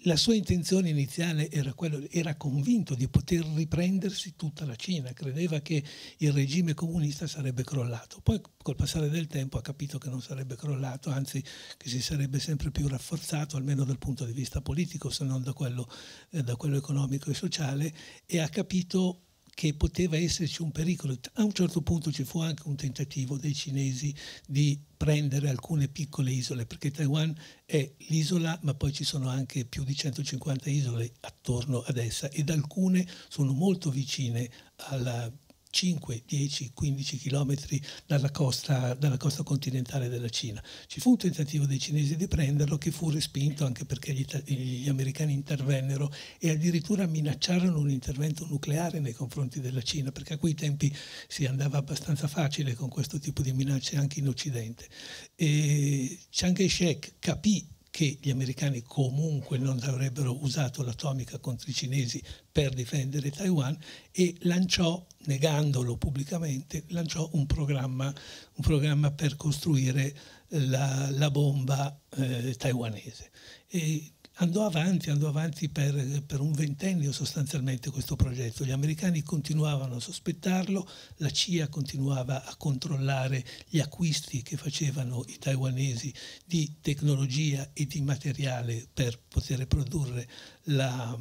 la sua intenzione iniziale era quella, era convinto di poter riprendersi tutta la Cina, credeva che il regime comunista sarebbe crollato. Poi col passare del tempo ha capito che non sarebbe crollato, anzi che si sarebbe sempre più rafforzato, almeno dal punto di vista politico, se non da quello, eh, da quello economico e sociale, e ha capito che poteva esserci un pericolo. A un certo punto ci fu anche un tentativo dei cinesi di prendere alcune piccole isole, perché Taiwan è l'isola, ma poi ci sono anche più di 150 isole attorno ad essa ed alcune sono molto vicine alla 5, 10, 15 chilometri dalla costa, dalla costa, continentale della Cina. Ci fu un tentativo dei cinesi di prenderlo che fu respinto anche perché gli, gli, americani intervennero e addirittura minacciarono un intervento nucleare nei confronti della Cina, perché a quei tempi si andava abbastanza facile con questo tipo di minacce anche in Occidente. E Chiang Kai-shek capì che gli americani comunque non avrebbero usato l'atomica contro i cinesi per difendere Taiwan e lanciò, negandolo pubblicamente, lanciò un programma, un programma per costruire la, la bomba eh, taiwanese. E Andò avanti, andò avanti per, per un ventennio sostanzialmente questo progetto. Gli americani continuavano a sospettarlo, la CIA continuava a controllare gli acquisti che facevano i taiwanesi di tecnologia e di materiale per poter produrre la,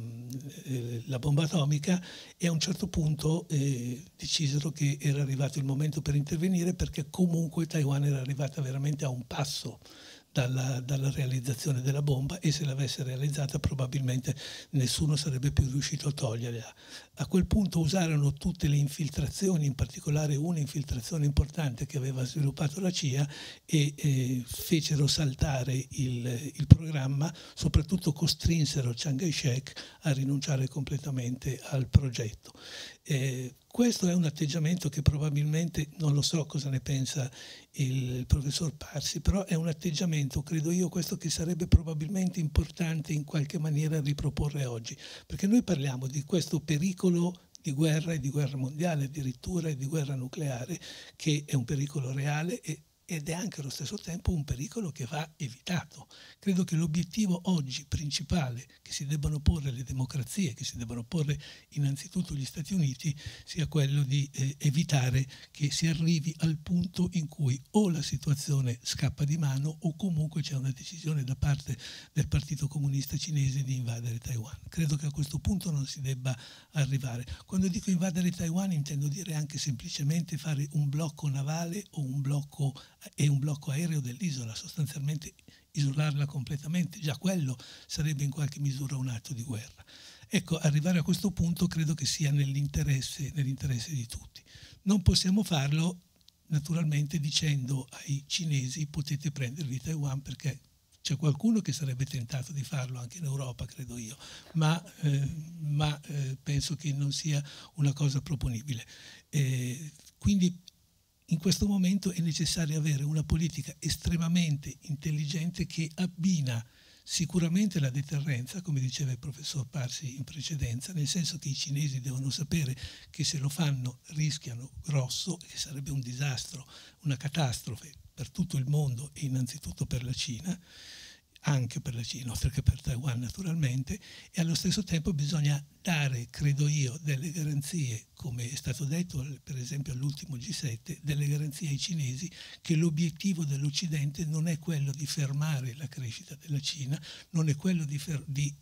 eh, la, bomba atomica e a un certo punto eh, decisero che era arrivato il momento per intervenire perché comunque Taiwan era arrivata veramente a un passo dalla, dalla, realizzazione della bomba e se l'avesse realizzata probabilmente nessuno sarebbe più riuscito a toglierla a quel punto usarono tutte le infiltrazioni, in particolare una infiltrazione importante che aveva sviluppato la CIA e eh, fecero saltare il, il, programma, soprattutto costrinsero Chiang Kai-shek a rinunciare completamente al progetto. Eh, questo è un atteggiamento che probabilmente, non lo so cosa ne pensa il professor Parsi, però è un atteggiamento, credo io, questo che sarebbe probabilmente importante in qualche maniera riproporre oggi, perché noi parliamo di questo pericolo pericolo di guerra e di guerra mondiale addirittura e di guerra nucleare, che è un pericolo reale e ed è anche allo stesso tempo un pericolo che va evitato. Credo che l'obiettivo oggi principale che si debbano porre le democrazie, che si debbano porre innanzitutto gli Stati Uniti, sia quello di eh, evitare che si arrivi al punto in cui o la situazione scappa di mano o comunque c'è una decisione da parte del Partito Comunista Cinese di invadere Taiwan. Credo che a questo punto non si debba arrivare. Quando dico invadere Taiwan intendo dire anche semplicemente fare un blocco navale o un blocco e un blocco aereo dell'isola, sostanzialmente isolarla completamente, già quello sarebbe in qualche misura un atto di guerra. Ecco, arrivare a questo punto credo che sia nell'interesse, nell'interesse di tutti. Non possiamo farlo naturalmente dicendo ai cinesi potete prendervi Taiwan perché c'è qualcuno che sarebbe tentato di farlo anche in Europa, credo io, ma, eh, ma eh, penso che non sia una cosa proponibile. Eh, quindi in questo momento è necessario avere una politica estremamente intelligente che abbina sicuramente la deterrenza, come diceva il professor Parsi in precedenza, nel senso che i cinesi devono sapere che se lo fanno rischiano grosso, che sarebbe un disastro, una catastrofe per tutto il mondo e innanzitutto per la Cina, anche per la Cina, oltre che per Taiwan naturalmente, e allo stesso tempo bisogna dare, credo io, delle garanzie, come è stato detto per esempio all'ultimo G7, delle garanzie ai cinesi che l'obiettivo dell'Occidente non è quello di fermare la crescita della Cina, non è quello di, di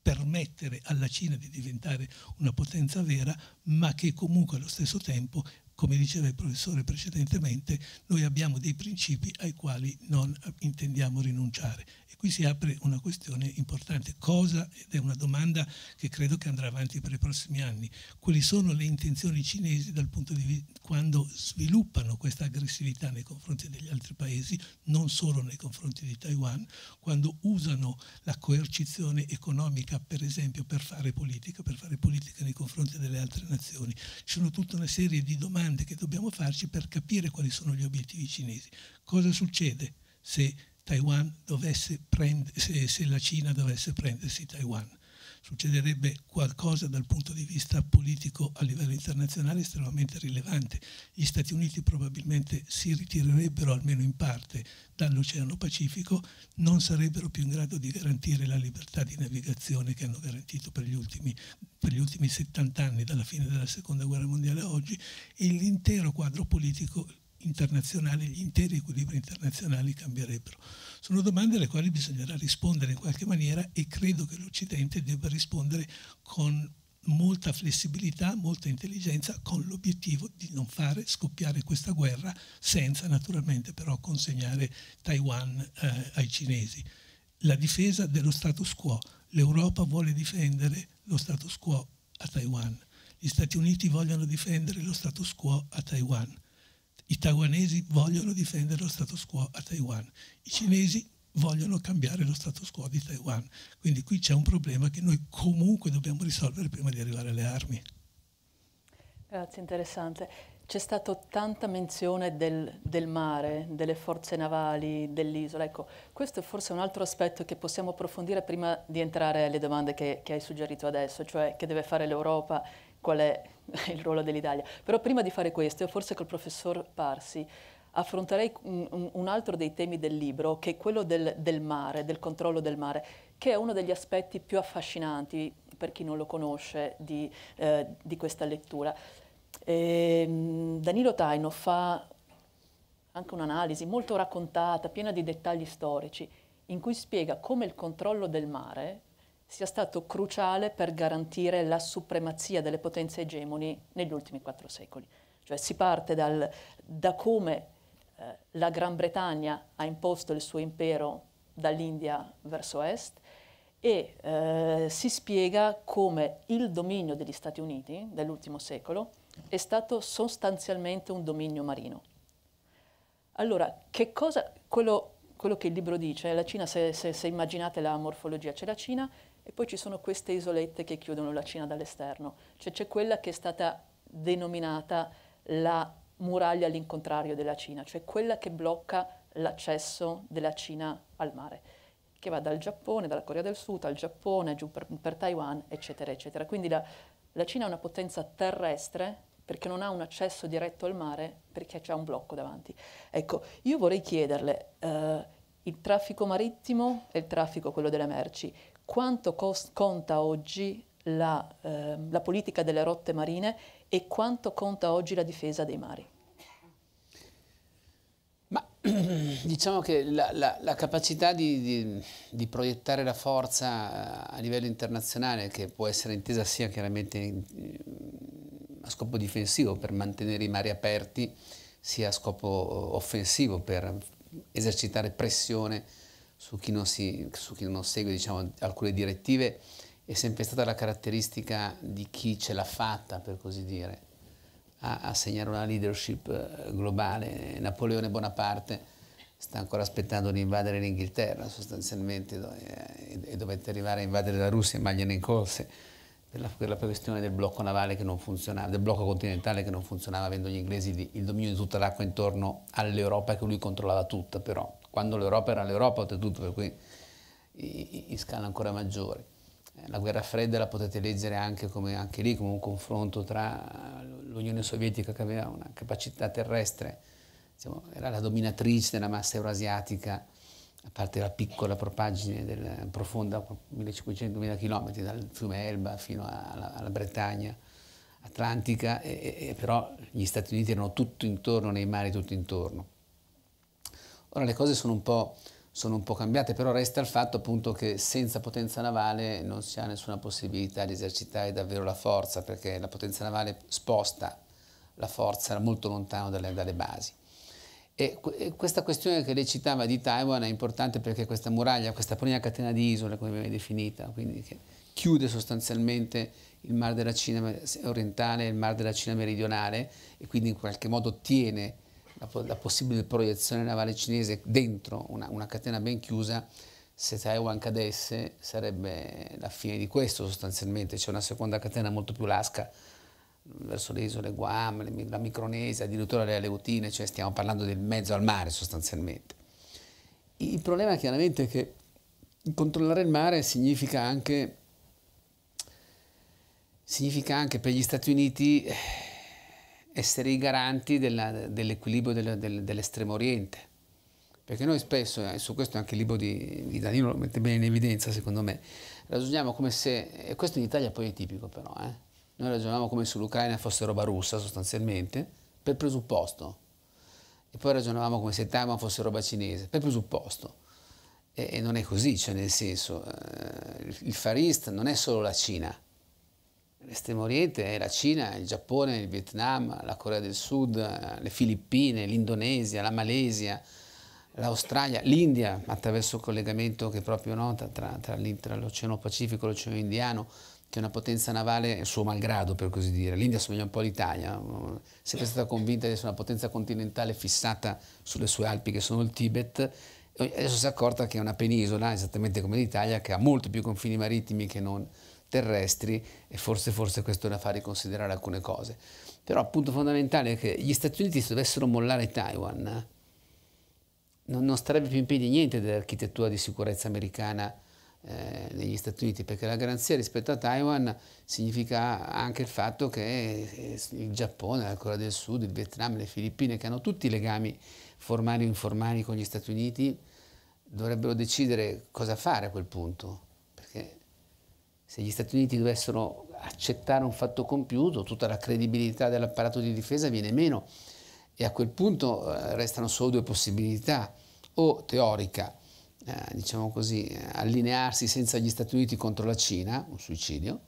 permettere alla Cina di diventare una potenza vera, ma che comunque allo stesso tempo come diceva il professore precedentemente, noi abbiamo dei principi ai quali non intendiamo rinunciare qui si apre una questione importante, cosa, ed è una domanda che credo che andrà avanti per i prossimi anni, quali sono le intenzioni cinesi dal punto di vista quando sviluppano questa aggressività nei confronti degli altri paesi, non solo nei confronti di Taiwan, quando usano la coercizione economica per esempio per fare politica, per fare politica nei confronti delle altre nazioni. Ci sono tutta una serie di domande che dobbiamo farci per capire quali sono gli obiettivi cinesi. Cosa succede se Taiwan dovesse prendere, se, se la Cina dovesse prendersi Taiwan. Succederebbe qualcosa dal punto di vista politico a livello internazionale estremamente rilevante. Gli Stati Uniti probabilmente si ritirerebbero almeno in parte dall'Oceano Pacifico, non sarebbero più in grado di garantire la libertà di navigazione che hanno garantito per gli ultimi, per gli ultimi 70 anni, dalla fine della Seconda Guerra Mondiale a oggi, e l'intero quadro politico internazionali, gli interi equilibri internazionali cambierebbero. Sono domande alle quali bisognerà rispondere in qualche maniera e credo che l'Occidente debba rispondere con molta flessibilità, molta intelligenza, con l'obiettivo di non fare scoppiare questa guerra senza naturalmente però consegnare Taiwan eh, ai cinesi. La difesa dello status quo. L'Europa vuole difendere lo status quo a Taiwan. Gli Stati Uniti vogliono difendere lo status quo a Taiwan. I taiwanesi vogliono difendere lo status quo a Taiwan, i cinesi vogliono cambiare lo status quo di Taiwan. Quindi qui c'è un problema che noi comunque dobbiamo risolvere prima di arrivare alle armi. Grazie, interessante. C'è stata tanta menzione del, del, mare, delle forze navali, dell'isola. Ecco, questo è forse un altro aspetto che possiamo approfondire prima di entrare alle domande che, che hai suggerito adesso, cioè che deve fare l'Europa qual è [LAUGHS] il ruolo dell'Italia. Però prima di fare questo, io forse col professor Parsi affronterei un, un altro dei temi del libro, che è quello del, del mare, del controllo del mare, che è uno degli aspetti più affascinanti, per chi non lo conosce, di, eh, di questa lettura. E, ehm, Danilo Taino fa anche un'analisi molto raccontata, piena di dettagli storici, in cui spiega come il controllo del mare sia stato cruciale per garantire la supremazia delle potenze egemoni negli ultimi quattro secoli. Cioè si parte dal, da come eh, la Gran Bretagna ha imposto il suo impero dall'India verso est e eh, si spiega come il dominio degli Stati Uniti dell'ultimo secolo è stato sostanzialmente un dominio marino. Allora, che cosa, quello, quello che il libro dice, la Cina, se, se, se immaginate la morfologia, c'è la Cina e poi ci sono queste isolette che chiudono la Cina dall'esterno, cioè c'è quella che è stata denominata la muraglia all'incontrario della Cina, cioè quella che blocca l'accesso della Cina al mare, che va dal Giappone, dalla Corea del Sud al Giappone, giù per, per Taiwan, eccetera, eccetera. Quindi la, la Cina è una potenza terrestre perché non ha un accesso diretto al mare, perché c'è un blocco davanti. Ecco, io vorrei chiederle, eh, il traffico marittimo e il traffico quello delle merci, quanto cost- conta oggi la, eh, la politica delle rotte marine e quanto conta oggi la difesa dei mari? Ma [CLEARS THROAT] diciamo che la, la, la capacità di, di, di, proiettare la forza eh, a livello internazionale, che può essere intesa sia chiaramente in, a scopo difensivo per mantenere i mari aperti, sia a scopo eh, offensivo per esercitare pressione su chi non, si, su chi non segue diciamo, alcune direttive è sempre stata la caratteristica di chi ce l'ha fatta, per così dire, a, a segnare una leadership eh, globale. Napoleone Bonaparte sta ancora aspettando di invadere l'Inghilterra sostanzialmente eh, e dovette arrivare a invadere la Russia, ma gliene incorse per la, per la questione del blocco navale che non funzionava, del blocco continentale che non funzionava, avendo gli inglesi il dominio di tutta l'acqua intorno all'Europa che lui controllava tutta però quando l'Europa era l'Europa oltretutto, per cui in scala ancora maggiore. Eh, la guerra fredda la potete leggere anche, come, anche lì come un confronto tra eh, l'Unione Sovietica che aveva una capacità terrestre, diciamo, era la dominatrice della massa euroasiatica, a parte la piccola propaggine del, profonda 1500-2000 km dal fiume Elba fino alla, alla Bretagna atlantica, e, e, però gli Stati Uniti erano tutto intorno, nei mari tutto intorno. Ora le cose sono un po', sono un po cambiate, però resta il fatto appunto che senza potenza navale non si ha nessuna possibilità di esercitare davvero la forza, perché la potenza navale sposta la forza molto lontano dalle, dalle basi. E questa questione che lei citava di Taiwan è importante perché questa muraglia, questa prima catena di isole, come viene definita, quindi che chiude sostanzialmente il Mar della Cina orientale e il Mar della Cina meridionale e quindi in qualche modo tiene la, la possibile proiezione navale cinese dentro una, una catena ben chiusa se Taiwan cadesse sarebbe la fine di questo sostanzialmente, c'è una seconda catena molto più lasca verso le isole Guam, la Micronesia, addirittura le Aleutine, cioè stiamo parlando del mezzo al mare sostanzialmente. Il problema chiaramente è che controllare il mare significa anche, significa anche per gli Stati Uniti eh, essere i garanti dell'equilibrio dell del, dell'estremo oriente. Perché noi spesso, e su questo anche il libro di, di Danilo lo mette bene in evidenza secondo me, ragioniamo come se, e questo in Italia poi è tipico però, eh? noi ragioniamo come se l'Ucraina fosse roba russa sostanzialmente, per presupposto, e poi ragionavamo come se Taiwan fosse roba cinese, per presupposto. E, e non è così, cioè nel senso, eh, il Far East non è solo la Cina, l'estremo oriente, è la Cina, il Giappone, il Vietnam, la Corea del Sud, eh, le Filippine, l'Indonesia, la Malesia, l'Australia, l'India, attraverso il collegamento che proprio nota tra, tra, tra l'Oceano Pacifico e l'Oceano Indiano, che è una potenza navale suo malgrado, per così dire. L'India somiglia un po' all'Italia, eh, sempre stata convinta di essere una potenza continentale fissata sulle sue Alpi, che sono il Tibet, adesso si è accorta che è una penisola, esattamente come l'Italia, che ha molti più confini marittimi che non terrestri e forse, forse questo da fare considerare alcune cose. Però il punto fondamentale è che gli Stati Uniti se dovessero mollare Taiwan non, non starebbe più in piedi niente dell'architettura di sicurezza americana eh, negli Stati Uniti, perché la garanzia rispetto a Taiwan significa anche il fatto che eh, il Giappone, la Corea del Sud, il Vietnam, le Filippine, che hanno tutti i legami formali o informali con gli Stati Uniti, dovrebbero decidere cosa fare a quel punto se gli Stati Uniti dovessero accettare un fatto compiuto, tutta la credibilità dell'apparato di difesa viene meno e a quel punto eh, restano solo due possibilità, o teorica, eh, diciamo così, eh, allinearsi senza gli Stati Uniti contro la Cina, un suicidio,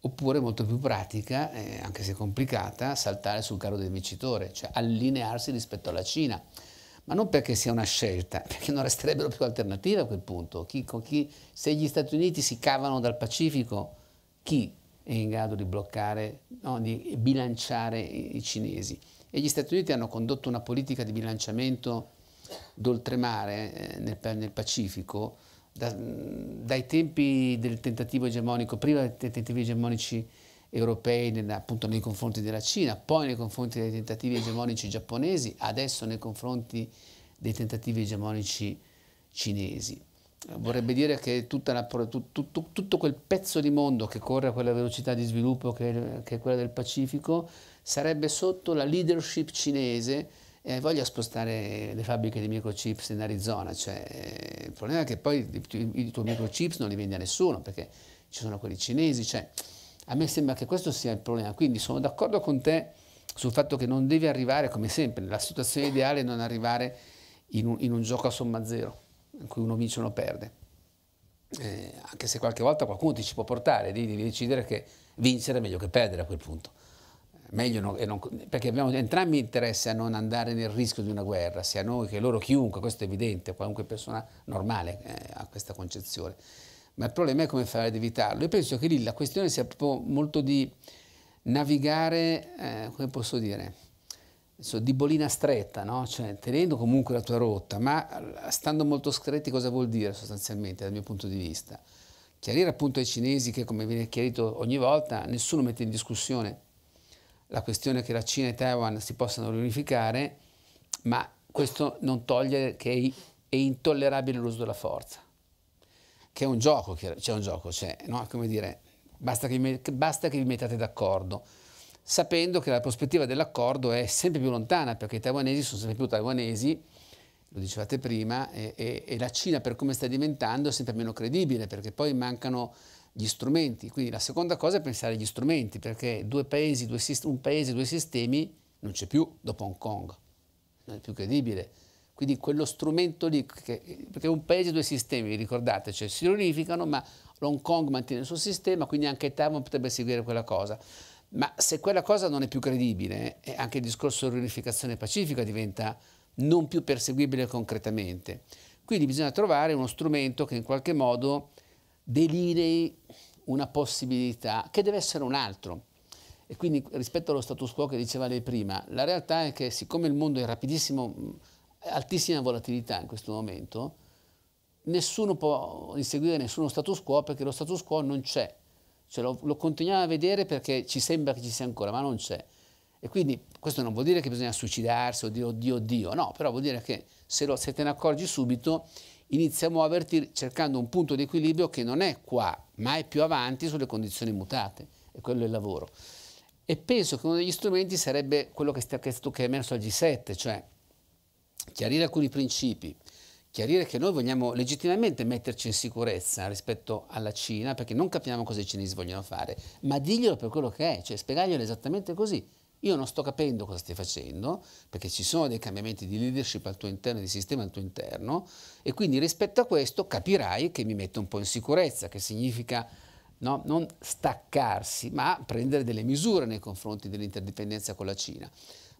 oppure molto più pratica, eh, anche se complicata, saltare sul carro del vincitore, cioè allinearsi rispetto alla Cina ma non perché sia una scelta, [LAUGHS] perché non resterebbero più alternative a quel punto. Chi, chi, se gli Stati Uniti si cavano dal Pacifico, chi è in grado di bloccare, no, di bilanciare i, i cinesi? E gli Stati Uniti hanno condotto una politica di bilanciamento d'oltremare eh, nel, nel, Pacifico da, dai tempi del tentativo egemonico, prima dei tentativi egemonici europei nel, appunto nei confronti della Cina, poi nei confronti dei tentativi egemonici giapponesi, adesso nei confronti dei tentativi egemonici cinesi. Eh, vorrebbe dire che la, tu, tu, tutto quel pezzo di mondo che corre a quella velocità di sviluppo che, che è quella del Pacifico sarebbe sotto la leadership cinese eh, voglia spostare le fabbriche di microchips in Arizona, cioè, eh, il problema è che poi i, i, i tuoi microchips non li vende a nessuno perché ci sono quelli cinesi, cioè, a me sembra che questo sia il problema, quindi sono d'accordo con te sul fatto che non devi arrivare, come sempre, nella situazione ideale non arrivare in un, in un gioco a somma zero, in cui uno vince e uno perde. Eh, anche se qualche volta qualcuno ti ci può portare, devi, devi decidere che vincere è meglio che perdere a quel punto. Meglio no, non, perché abbiamo entrambi interesse a non andare nel rischio di una guerra, sia noi che loro, chiunque, questo è evidente, qualunque persona normale eh, ha questa concezione ma il problema è come fare ad evitarlo. Io penso che lì la questione sia proprio molto di navigare, eh, come posso dire, di bolina stretta, no? cioè, tenendo comunque la tua rotta, ma eh, stando molto stretti cosa vuol dire sostanzialmente dal mio punto di vista? Chiarire appunto ai cinesi che, come viene chiarito ogni volta, nessuno mette in discussione la questione che la Cina e Taiwan si possano riunificare, ma questo non toglie che è intollerabile l'uso della forza che è un gioco, c'è cioè un gioco, c'è, cioè, no? come dire, basta che, vi, basta che vi mettate d'accordo, sapendo che la prospettiva dell'accordo è sempre più lontana, perché i taiwanesi sono sempre più taiwanesi, lo dicevate prima, e, e, e la Cina per come sta diventando è sempre meno credibile, perché poi mancano gli strumenti. Quindi la seconda cosa è pensare agli strumenti, perché due paesi, due un paese, due sistemi non c'è più dopo Hong Kong, non è più credibile quindi quello strumento lì, che, perché un paese e due sistemi, ricordate, cioè si riunificano, ma Hong Kong mantiene il suo sistema, quindi anche Taiwan potrebbe seguire quella cosa. Ma se quella cosa non è più credibile, eh, anche il discorso di riunificazione pacifica diventa non più perseguibile concretamente. Quindi bisogna trovare uno strumento che in qualche modo delinei una possibilità, che deve essere un altro. E quindi rispetto allo status quo che diceva lei prima, la realtà è che siccome il mondo è rapidissimo altissima volatilità in questo momento, nessuno può inseguire nessuno status quo perché lo status quo non c'è. Cioè lo, lo continuiamo a vedere perché ci sembra che ci sia ancora, ma non c'è. E quindi questo non vuol dire che bisogna suicidarsi o dire oddio oddio, no, però vuol dire che se, lo, se te ne accorgi subito inizia a muoverti cercando un punto di equilibrio che non è qua, ma è più avanti sulle condizioni mutate, e quello è il lavoro. E penso che uno degli strumenti sarebbe quello che, sta, che è emerso al G7, cioè chiarire alcuni principi, chiarire che noi vogliamo legittimamente metterci in sicurezza rispetto alla Cina perché non capiamo cosa i cinesi vogliono fare, ma diglielo per quello che è, cioè spiegarglielo esattamente così. Io non sto capendo cosa stai facendo perché ci sono dei cambiamenti di leadership al tuo interno, di sistema al tuo interno e quindi rispetto a questo capirai che mi metto un po' in sicurezza, che significa no, non staccarsi ma prendere delle misure nei confronti dell'interdipendenza con la Cina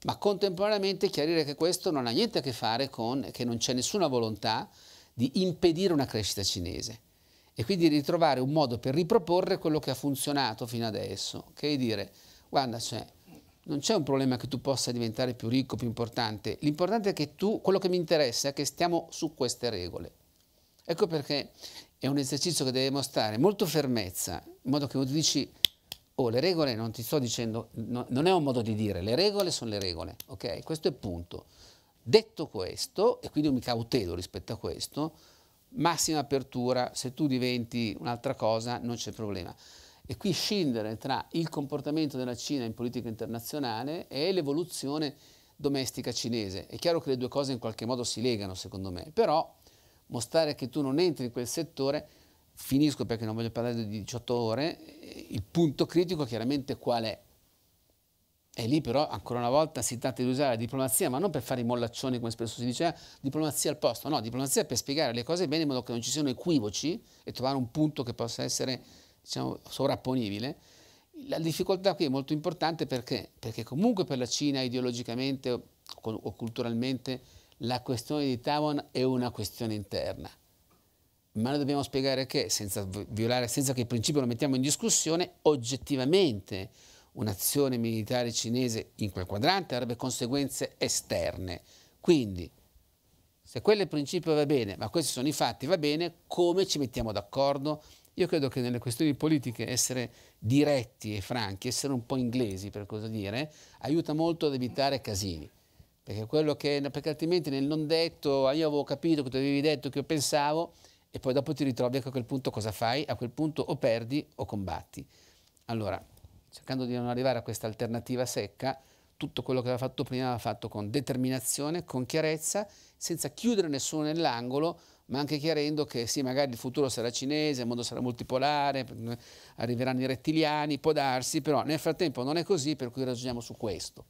ma contemporaneamente chiarire che questo non ha niente a che fare con che non c'è nessuna volontà di impedire una crescita cinese e quindi ritrovare un modo per riproporre quello che ha funzionato fino adesso, che è dire guarda cioè, non c'è un problema che tu possa diventare più ricco, più importante, l'importante è che tu, quello che mi interessa è che stiamo su queste regole. Ecco perché è un esercizio che deve mostrare molto fermezza, in modo che tu dici Oh, le regole non ti sto dicendo, no, non è un modo di dire, le regole sono le regole, ok? Questo è il punto. Detto questo, e quindi io mi cautelo rispetto a questo, massima apertura, se tu diventi un'altra cosa non c'è problema. E qui scindere tra il comportamento della Cina in politica internazionale e l'evoluzione domestica cinese. È chiaro che le due cose in qualche modo si legano, secondo me, però mostrare che tu non entri in quel settore finisco perché non voglio parlare di 18 ore, il punto critico chiaramente qual è? E lì però ancora una volta si tratta di usare la diplomazia, ma non per fare i mollaccioni come spesso si diceva, eh, diplomazia al posto, no, diplomazia per spiegare le cose bene in modo che non ci siano equivoci e trovare un punto che possa essere diciamo, sovrapponibile. La difficoltà qui è molto importante perché? Perché comunque per la Cina ideologicamente o, culturalmente la questione di Taiwan è una questione interna ma noi dobbiamo spiegare che, senza, violare, senza che il principio lo mettiamo in discussione, oggettivamente un'azione militare cinese in quel quadrante avrebbe conseguenze esterne. Quindi, se quello è il principio va bene, ma questi sono i fatti, va bene, come ci mettiamo d'accordo? Io credo che nelle questioni politiche essere diretti e franchi, essere un po' inglesi per cosa dire, aiuta molto ad evitare casini. Perché, che, perché altrimenti nel non detto, ah, io avevo capito che tu avevi detto, che io pensavo, e poi dopo ti ritrovi che a quel punto cosa fai? A quel punto o perdi o combatti. Allora, cercando di non arrivare a questa alternativa secca, tutto quello che aveva fatto prima l'aveva fatto con determinazione, con chiarezza, senza chiudere nessuno nell'angolo, ma anche chiarendo che sì, magari il futuro sarà cinese, il mondo sarà multipolare, arriveranno i rettiliani, può darsi, però nel frattempo non è così, per cui ragioniamo su questo.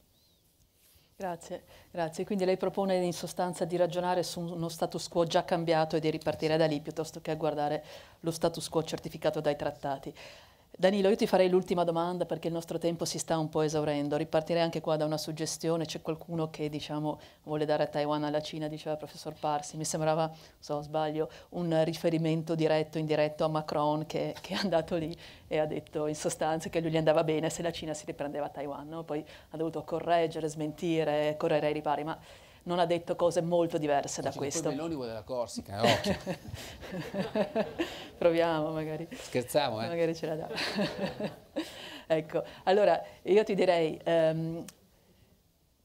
Grazie, grazie. Quindi lei propone in sostanza di ragionare su uno status quo già cambiato e di ripartire da lì piuttosto che a guardare lo status quo certificato dai trattati. Danilo, io ti farei l'ultima domanda perché il nostro tempo si sta un po' esaurendo. Ripartirei anche qua da una suggestione. C'è qualcuno che diciamo, vuole dare a Taiwan alla Cina, diceva il professor Parsi. Mi sembrava, so, sbaglio, un riferimento diretto, o indiretto a Macron che, che, è andato lì e ha detto in sostanza che lui gli andava bene se la Cina si riprendeva a Taiwan. No? Poi ha dovuto correggere, smentire, correre ai ripari. Ma non ha detto cose molto diverse da questo. Meloni vuole la Corsica, [LAUGHS] occhio. Proviamo magari. Scherziamo, eh? Magari ce la dà. [LAUGHS] ecco, allora io ti direi... Um,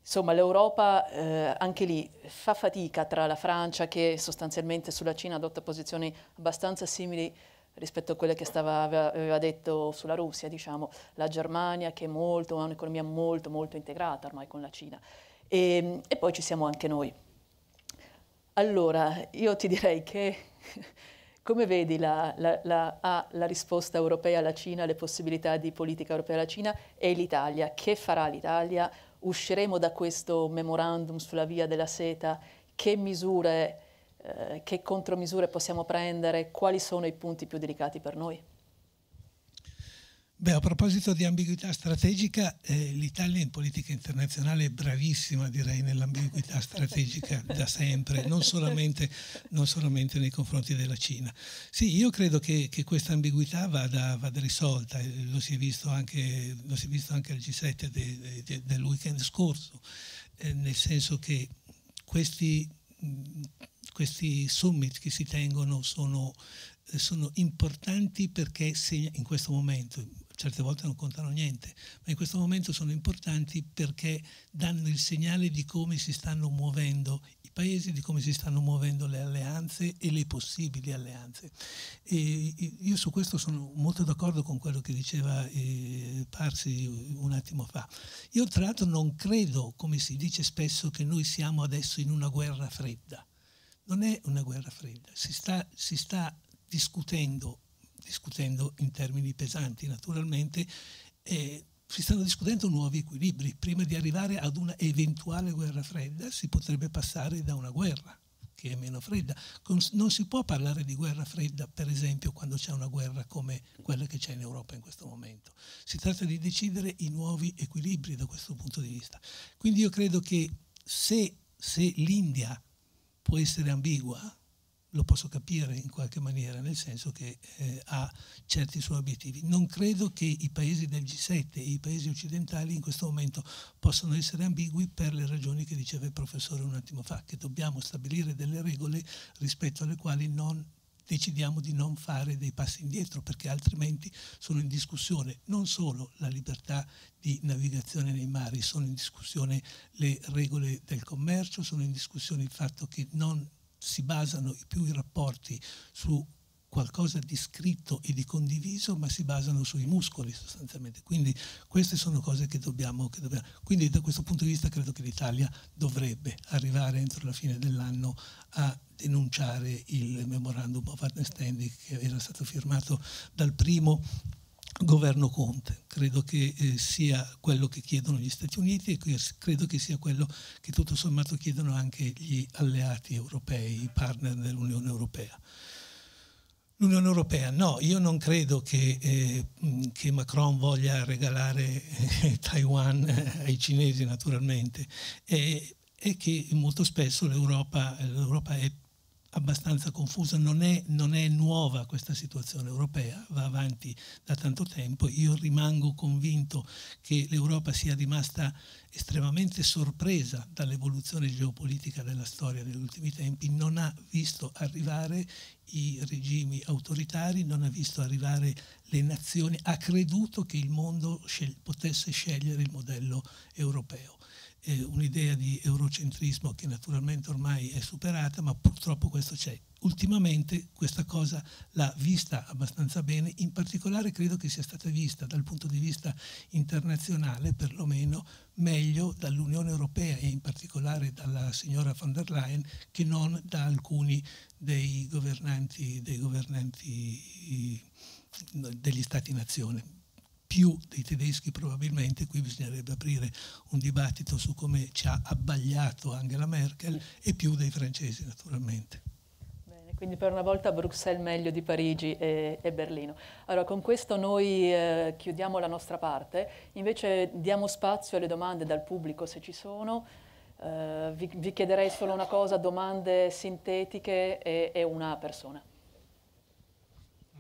Insomma, l'Europa eh, anche lì fa fatica tra la Francia che sostanzialmente sulla Cina adotta posizioni abbastanza simili rispetto a quelle che stava, aveva detto sulla Russia, diciamo, la Germania che molto, ha un'economia molto molto integrata ormai con la Cina. E, ehm, e poi ci siamo anche noi. Allora, io ti direi che, [LAUGHS] come vedi, la, la, la, A, la risposta europea alla Cina, le possibilità di politica europea alla Cina e l'Italia. Che farà l'Italia? Usciremo da questo memorandum sulla via della seta? Che misure, eh, che contromisure possiamo prendere? Quali sono i punti più delicati per noi? Beh, a proposito di ambiguità strategica, eh, l'Italia in politica internazionale è bravissima, direi, nell'ambiguità strategica da sempre, non solamente, non solamente, nei confronti della Cina. Sì, io credo che, che questa ambiguità vada, vada risolta, eh, lo si, anche, lo si, è visto anche, al G7 de, de, de, del weekend scorso, eh, nel senso che questi, questi summit che si tengono sono sono importanti perché in questo momento, certe volte non contano niente, ma in questo momento sono importanti perché danno il segnale di come si stanno muovendo i paesi, di come si stanno muovendo le alleanze e le possibili alleanze. E io su questo sono molto d'accordo con quello che diceva eh, Parsi un attimo fa. Io tra l'altro non credo, come si dice spesso, che noi siamo adesso in una guerra fredda. Non è una guerra fredda, si sta, si sta discutendo discutendo in termini pesanti naturalmente, eh, si stanno discutendo nuovi equilibri. Prima di arrivare ad una eventuale guerra fredda si potrebbe passare da una guerra che è meno fredda. non si può parlare di guerra fredda, per esempio, quando c'è una guerra come quella che c'è in Europa in questo momento. Si tratta di decidere i nuovi equilibri da questo punto di vista. Quindi io credo che se, se l'India può essere ambigua, lo posso capire in qualche maniera, nel senso che eh, ha certi suoi obiettivi. Non credo che i paesi del G7 e i paesi occidentali in questo momento possano essere ambigui per le ragioni che diceva il professore un attimo fa, che dobbiamo stabilire delle regole rispetto alle quali non decidiamo di non fare dei passi indietro perché altrimenti sono in discussione non solo la libertà di navigazione nei mari, sono in discussione le regole del commercio, sono in discussione il fatto che non si basano più i rapporti su qualcosa di scritto e di condiviso, ma si basano sui muscoli sostanzialmente. Quindi queste sono cose che dobbiamo, che dobbiamo. Quindi da questo punto di vista credo che l'Italia dovrebbe arrivare entro la fine dell'anno a denunciare il memorandum of understanding che era stato firmato dal primo governo Conte. Credo che eh, sia quello che chiedono gli Stati Uniti e credo che sia quello che tutto sommato chiedono anche gli alleati europei, i partner dell'Unione Europea. L'Unione Europea, no, io non credo che, eh, che Macron voglia regalare eh, [LAUGHS] Taiwan eh, ai cinesi naturalmente, è che molto spesso l'Europa è abbastanza confusa, non è, non è, nuova questa situazione europea, va avanti da tanto tempo, io rimango convinto che l'Europa sia rimasta estremamente sorpresa dall'evoluzione geopolitica della storia degli ultimi tempi, non ha visto arrivare i regimi autoritari, non ha visto arrivare le nazioni, ha creduto che il mondo scel- potesse scegliere il modello europeo eh, un'idea di eurocentrismo che naturalmente ormai è superata, ma purtroppo questo c'è. Ultimamente questa cosa l'ha vista abbastanza bene, in particolare credo che sia stata vista dal punto di vista internazionale, perlomeno meglio dall'Unione Europea e in particolare dalla signora von der Leyen che non da alcuni dei governanti, dei governanti degli stati-nazione più dei tedeschi probabilmente, qui bisognerebbe aprire un dibattito su come ci ha abbagliato Angela Merkel, e più dei francesi naturalmente. Quindi per una volta Bruxelles meglio di Parigi e, e Berlino. Allora con questo noi eh, chiudiamo la nostra parte, invece diamo spazio alle domande dal pubblico se ci sono. Eh, vi, vi, chiederei solo una cosa, domande sintetiche e, e una persona.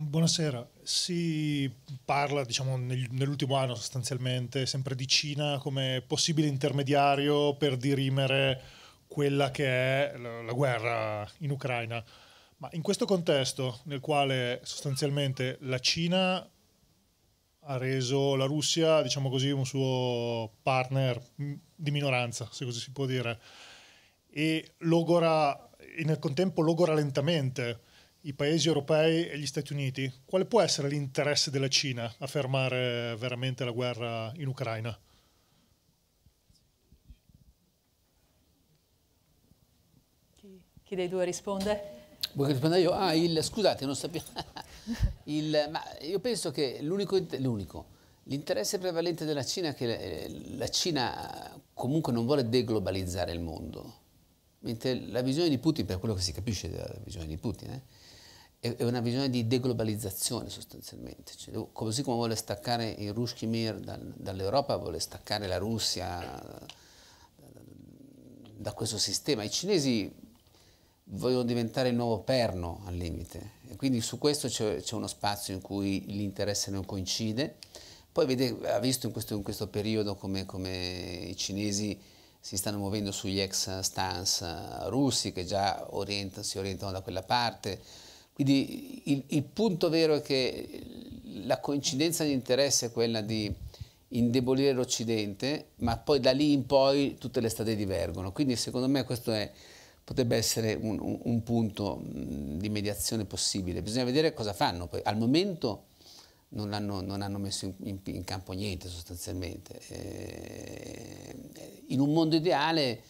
Buonasera, si parla diciamo, nell'ultimo anno sostanzialmente sempre di Cina come possibile intermediario per dirimere quella che è la guerra in Ucraina, ma in questo contesto nel quale sostanzialmente la Cina ha reso la Russia diciamo così, un suo partner di minoranza, se così si può dire, e, logora, e nel contempo logora lentamente i paesi europei e gli Stati Uniti, quale può essere l'interesse della Cina a fermare veramente la guerra in Ucraina? Chi, chi dei due risponde? Vuoi che io? Ah, il, scusate, non sapevo. [LAUGHS] il, ma io penso che l'unico, l'unico, l'interesse prevalente della Cina è che eh, la Cina comunque non vuole deglobalizzare il mondo, mentre la visione di Putin, per quello che si capisce della visione di Putin, eh, è una visione di deglobalizzazione sostanzialmente, cioè, così come vuole staccare il Ruski Mir dall'Europa, vuole staccare la Russia da questo sistema. I cinesi vogliono diventare il nuovo perno al limite, e quindi su questo c'è, uno spazio in cui l'interesse non coincide. Poi vede, ha visto in questo, in questo periodo come, come i cinesi si stanno muovendo sugli ex stance russi che già orienta, si orientano da quella parte, quindi il, il punto vero è che la coincidenza di interesse è quella di indebolire l'Occidente, ma poi da lì in poi tutte le strade divergono. Quindi secondo me questo è, potrebbe essere un, un, punto di mediazione possibile. Bisogna vedere cosa fanno. Poi, al momento non hanno, non hanno messo in, in, in, campo niente sostanzialmente. Eh, in un mondo ideale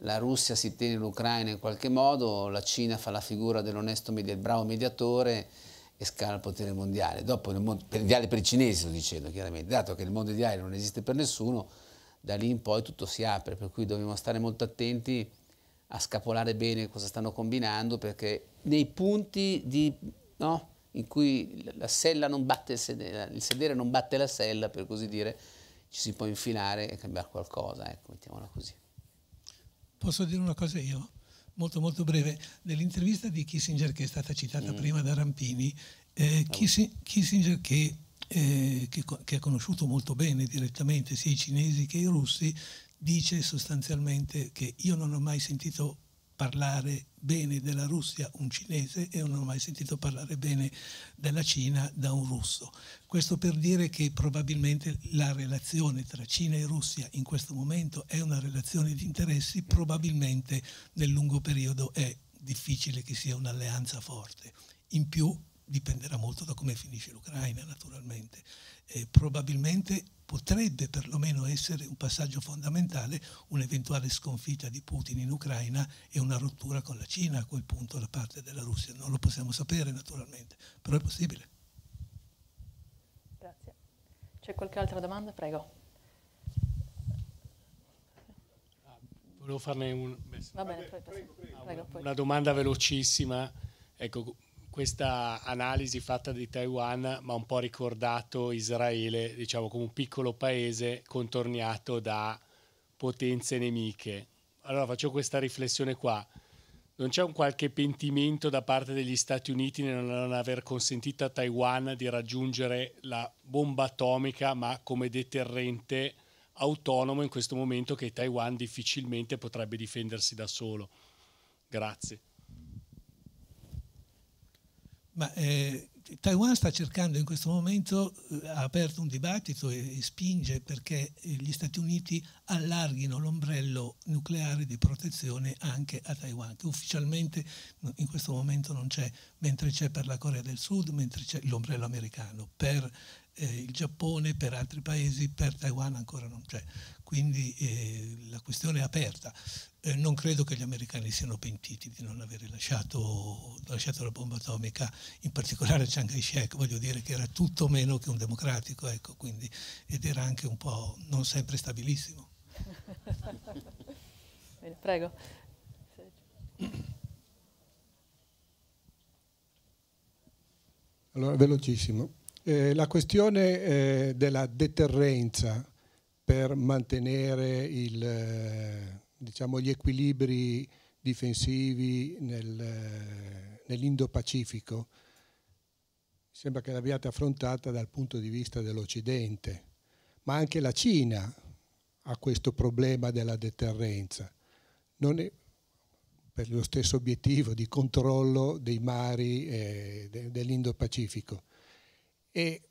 la Russia si tiene l'Ucraina in qualche modo, la Cina fa la figura dell'onesto, del bravo mediatore e scala il potere mondiale. Dopo il mondo, per, mondiale per i cinesi, sto dicendo chiaramente, dato che il mondo ideale non esiste per nessuno, da lì in poi tutto si apre, per cui dobbiamo stare molto attenti a scapolare bene cosa stanno combinando, perché nei punti di, no, in cui la sella non batte il sedere, il sedere non batte la sella, per così dire, ci si può infilare e cambiare qualcosa, ecco, mettiamola così. Posso dire una cosa io? Molto molto breve, nell'intervista di Kissinger che è stata citata mm. prima da Rampini, eh, ah, Kissinger che, eh, che, che, è conosciuto molto bene direttamente sia i cinesi che i russi, dice sostanzialmente che io non ho mai sentito parlare bene della Russia un cinese e non ho mai sentito parlare bene della Cina da un russo. Questo per dire che probabilmente la relazione tra Cina e Russia in questo momento è una relazione di interessi, probabilmente nel lungo periodo è difficile che sia un'alleanza forte. In più dipenderà molto da come finisce l'Ucraina naturalmente eh, probabilmente potrebbe perlomeno essere un passaggio fondamentale un'eventuale sconfitta di Putin in Ucraina e una rottura con la Cina a quel punto da parte della Russia. Non lo possiamo sapere naturalmente, però è possibile. Grazie. C'è qualche altra domanda? Prego. volevo farne un... Va bene, prego, ah, prego, prego, una domanda velocissima. Ecco, questa analisi fatta di Taiwan mi ha un po' ricordato Israele, diciamo come un piccolo paese contorniato da potenze nemiche. Allora faccio questa riflessione qua. Non c'è un qualche pentimento da parte degli Stati Uniti nel non aver consentito a Taiwan di raggiungere la bomba atomica, ma come deterrente autonomo in questo momento che Taiwan difficilmente potrebbe difendersi da solo. Grazie. Ma eh, Taiwan sta cercando in questo momento, eh, ha aperto un dibattito e, e spinge perché eh, gli Stati Uniti allarghino l'ombrello nucleare di protezione anche a Taiwan, che ufficialmente in questo momento non c'è, mentre c'è per la Corea del Sud, mentre c'è l'ombrello americano, per eh, il Giappone, per altri paesi, per Taiwan ancora non c'è. Quindi eh, la questione è aperta eh, non credo che gli americani siano pentiti di non aver lasciato, lasciato la bomba atomica, in particolare Chiang Kai-shek, voglio dire che era tutto meno che un democratico, ecco, quindi, ed era anche un po' non sempre stabilissimo. [LAUGHS] Bene, prego. Allora, velocissimo. Eh, la questione eh, della deterrenza per mantenere il eh, diciamo, gli equilibri difensivi nel, nell'Indo-Pacifico. Sembra che l'abbiate affrontata dal punto di vista dell'Occidente, ma anche la Cina ha questo problema della deterrenza. non È, per lo stesso obiettivo di controllo dei mari eh, dell'Indo-Pacifico. E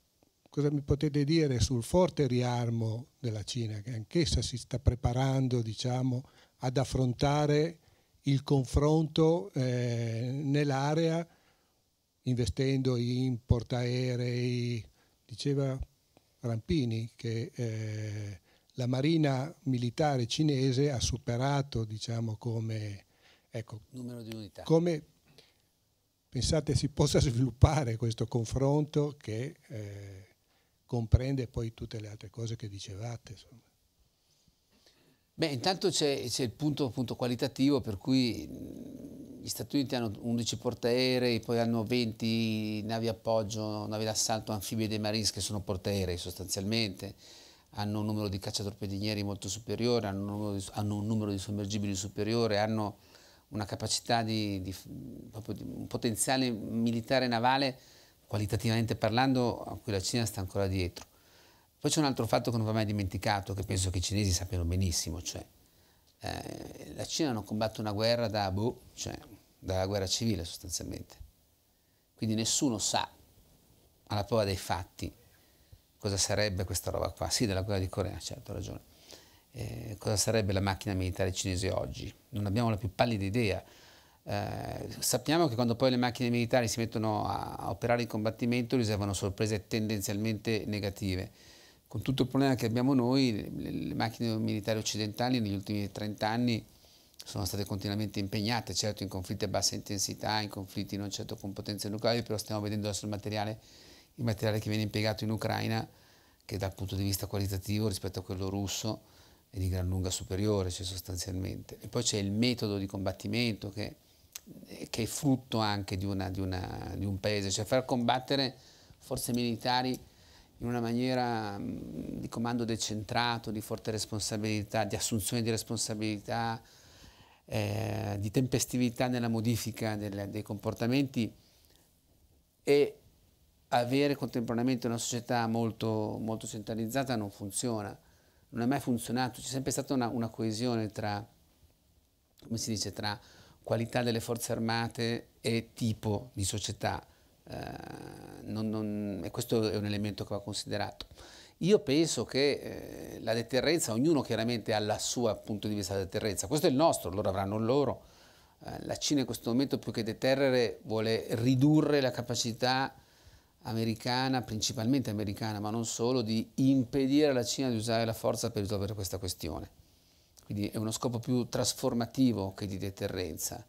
cosa mi potete dire sul forte riarmo della Cina, che anch'essa si sta preparando diciamo, ad affrontare il confronto eh, nell'area investendo in portaerei. Diceva Rampini che eh, la marina militare cinese ha superato diciamo, come, ecco, numero di unità. Come pensate si possa [LAUGHS] sviluppare questo confronto che eh, comprende poi tutte le altre cose che dicevate? Insomma. Beh, intanto c'è, il punto appunto, qualitativo per cui gli Stati Uniti hanno 11 portaerei, poi hanno 20 navi appoggio, navi d'assalto, anfibie dei Marines che sono portaerei sostanzialmente, hanno un numero di cacciatorpedinieri molto superiore, hanno un numero di, un numero di sommergibili superiore, hanno una capacità di, di, di, un potenziale militare navale qualitativamente parlando a cui la Cina sta ancora dietro. Poi c'è un altro fatto che non va mai dimenticato, che penso che i cinesi sappiano benissimo, cioè eh, la Cina non combatte una guerra da Abu, boh, cioè dalla guerra civile sostanzialmente. Quindi nessuno sa alla prova dei fatti cosa sarebbe questa roba qua. Sì, della guerra di Corea, certo, ha ragione. Eh, cosa sarebbe la macchina militare cinese oggi? Non abbiamo la più pallida idea. Eh, sappiamo che quando poi le macchine militari si mettono a, a operare in combattimento riservano sorprese tendenzialmente negative con tutto il problema che abbiamo noi, le, le macchine militari occidentali negli ultimi 30 anni sono state continuamente impegnate, certo in conflitti a bassa intensità, in conflitti non certo con potenze nucleari, però stiamo vedendo adesso il materiale, il materiale che viene impiegato in Ucraina, che dal punto di vista qualitativo rispetto a quello russo è di gran lunga superiore, cioè sostanzialmente. E poi c'è il metodo di combattimento che, che è frutto anche di, una, di, una, di un paese, cioè far combattere forze militari in una maniera mm, di comando decentrato, di forte responsabilità, di assunzione di responsabilità, eh, di tempestività nella modifica del, dei comportamenti e avere contemporaneamente una società molto, molto, centralizzata non funziona, non è mai funzionato, c'è sempre stata una, una coesione tra, dice, tra qualità delle forze armate e tipo di società. Eh, non, non, e questo è un elemento che va considerato. Io penso che eh, la deterrenza, ognuno chiaramente ha il suo punto di vista della deterrenza, questo è il nostro, loro avranno il loro. Eh, la Cina in questo momento più che deterrere vuole ridurre la capacità americana, principalmente americana, ma non solo, di impedire alla Cina di usare la forza per risolvere questa questione. Quindi è uno scopo più trasformativo che di deterrenza.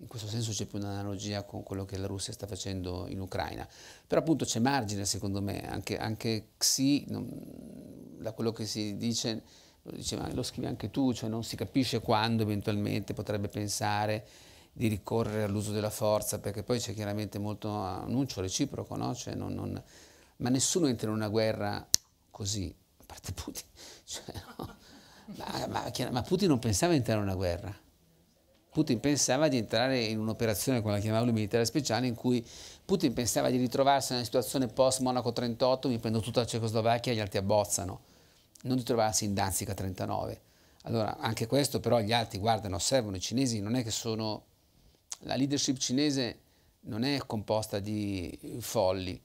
In questo senso c'è più un'analogia con quello che la Russia sta facendo in Ucraina. Però appunto c'è margine, secondo me, anche, anche Xi, non, da quello che si dice, lo, diceva, lo scrivi anche tu, cioè non si capisce quando eventualmente potrebbe pensare di ricorrere all'uso della forza, perché poi c'è chiaramente molto annuncio reciproco, no? cioè non, non, ma nessuno entra in una guerra così, a parte Putin. [LAUGHS] Cioè, no? ma, ma, ma Putin non pensava di entrare in una guerra Putin pensava di entrare in un'operazione, come la chiamavano lui, militare speciale, in cui Putin pensava di ritrovarsi in una situazione post Monaco 38, mi prendo tutta la Cecoslovacchia e gli altri abbozzano, non di trovarsi in Danzica 39. Allora, anche questo però gli altri guardano, osservano, i cinesi non è che sono... La leadership cinese non è composta di folli.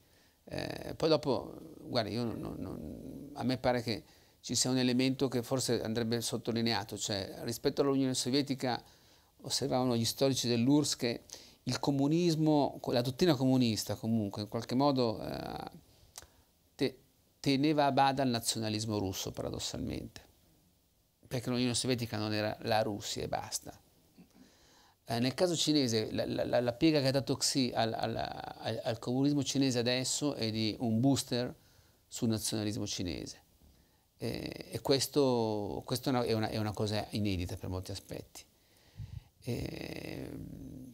Eh, poi dopo, guarda, non, non, a me pare che ci sia un elemento che forse andrebbe sottolineato, cioè rispetto all'Unione Sovietica osservavano gli storici dell'URSS che il comunismo, la dottrina comunista comunque in qualche modo eh, te, teneva a bada il nazionalismo russo paradossalmente, perché l'Unione Sovietica non era la Russia e basta. Eh, nel caso cinese la, la, la, piega che ha dato Xi al, al, al, al comunismo cinese adesso è di un booster sul nazionalismo cinese eh, e questo, questo è, una, è, una, cosa inedita per molti aspetti. Ehm,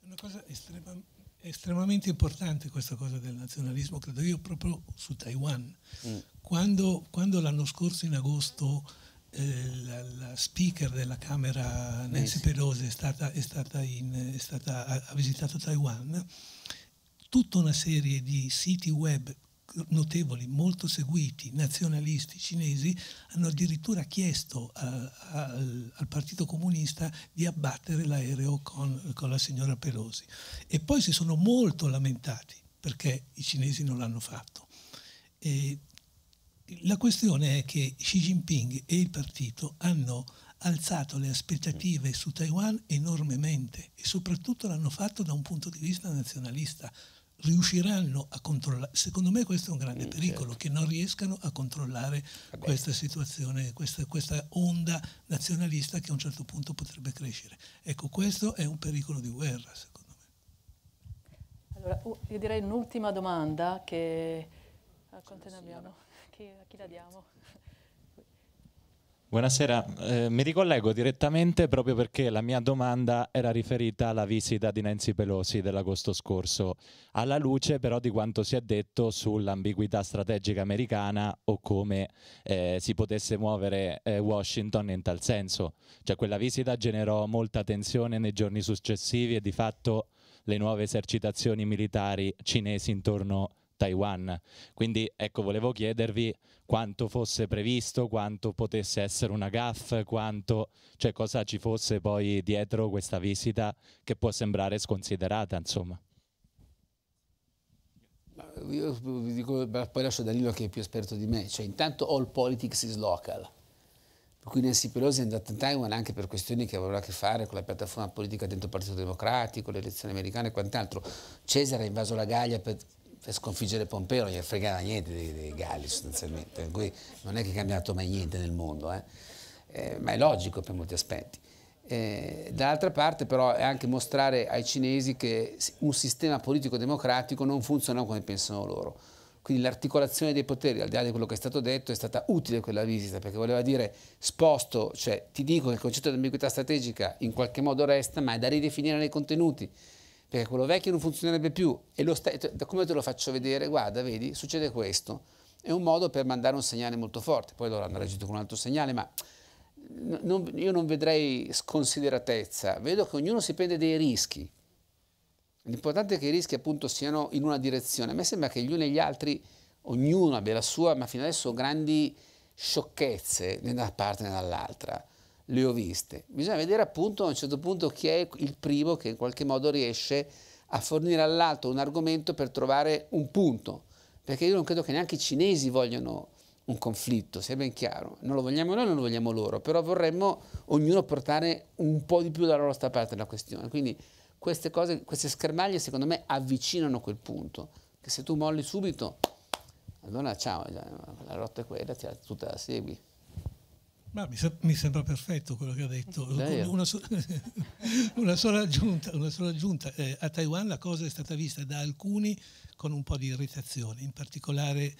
è una cosa estrema, estremamente importante questa cosa del nazionalismo, credo io, proprio su Taiwan. Mm. Quando, quando l'anno scorso in agosto eh, la, la, speaker della Camera Nancy Pelosi è stata, è stata, in, è stata ha, ha visitato Taiwan, tutta una serie di siti web notevoli, molto seguiti, nazionalisti cinesi, hanno addirittura chiesto a, eh, a, al Partito Comunista di abbattere l'aereo con, con la signora Pelosi. E poi si sono molto lamentati perché i cinesi non l'hanno fatto. E la questione è che Xi Jinping e il partito hanno alzato le aspettative su Taiwan enormemente e soprattutto l'hanno fatto da un punto di vista nazionalista riusciranno a controllare, secondo me questo è un grande mm, pericolo, certo. che non riescano a controllare Vabbè. questa situazione, questa, questa, onda nazionalista che a un certo punto potrebbe crescere. Ecco, questo è un pericolo di guerra, secondo me. Allora, io direi un'ultima domanda che... A chi, a chi la diamo? Buonasera, eh, mi ricollego direttamente proprio perché la mia domanda era riferita alla visita di Nancy Pelosi dell'agosto scorso, alla luce però di quanto si è detto sull'ambiguità strategica americana o come eh, si potesse muovere eh, Washington in tal senso. Cioè quella visita generò molta tensione nei giorni successivi e di fatto le nuove esercitazioni militari cinesi intorno a... Taiwan. Quindi ecco, volevo chiedervi quanto fosse previsto, quanto potesse essere una GAF, quanto, cioè cosa ci fosse poi dietro questa visita che può sembrare sconsiderata, insomma. Io vi dico, poi lascio Danilo che è più esperto di me, cioè intanto all politics is local. Per cui Nancy Pelosi è andata in Taiwan anche per questioni che avevano a che fare con la piattaforma politica dentro il Partito Democratico, le elezioni americane e quant'altro. Cesare ha invaso la Gallia per, per sconfiggere Pompeo non gli fregava niente dei, dei Galli sostanzialmente, per cui non è che è cambiato mai niente nel mondo, eh? Eh, ma è logico per molti aspetti. Eh, Dall'altra parte però è anche mostrare ai cinesi che un sistema politico democratico non funziona come pensano loro. Quindi l'articolazione dei poteri, al di là di quello che è stato detto, è stata utile quella visita, perché voleva dire sposto, cioè ti dico che il concetto di ambiguità strategica in qualche modo resta, ma è da ridefinire nei contenuti perché quello vecchio non funzionerebbe più. E lo stai, cioè, come te lo faccio vedere? Guarda, vedi, succede questo. È un modo per mandare un segnale molto forte. Poi loro hanno reagito con un altro segnale, ma non, io non vedrei sconsideratezza. Vedo che ognuno si prende dei rischi. L'importante è che i rischi appunto siano in una direzione. A me sembra che gli uni e gli altri, ognuno abbia la sua, ma fino adesso grandi sciocchezze né da una parte né dall'altra le ho viste. Bisogna vedere appunto a un certo punto chi è il primo che in qualche modo riesce a fornire all'altro un argomento per trovare un punto, perché io non credo che neanche i cinesi vogliono un conflitto, sia ben chiaro, non lo vogliamo noi, non lo vogliamo loro, però vorremmo ognuno portare un po' di più dalla nostra parte la questione, quindi queste cose, queste schermaglie secondo me avvicinano quel punto, che se tu molli subito, allora ciao, la rotta è quella, tutta la segui. Ma mi, mi, sembra perfetto quello che ha detto. Una, so [LAUGHS] una, sola aggiunta. Una sola aggiunta. Eh, a Taiwan la cosa è stata vista da alcuni con un po' di irritazione, in particolare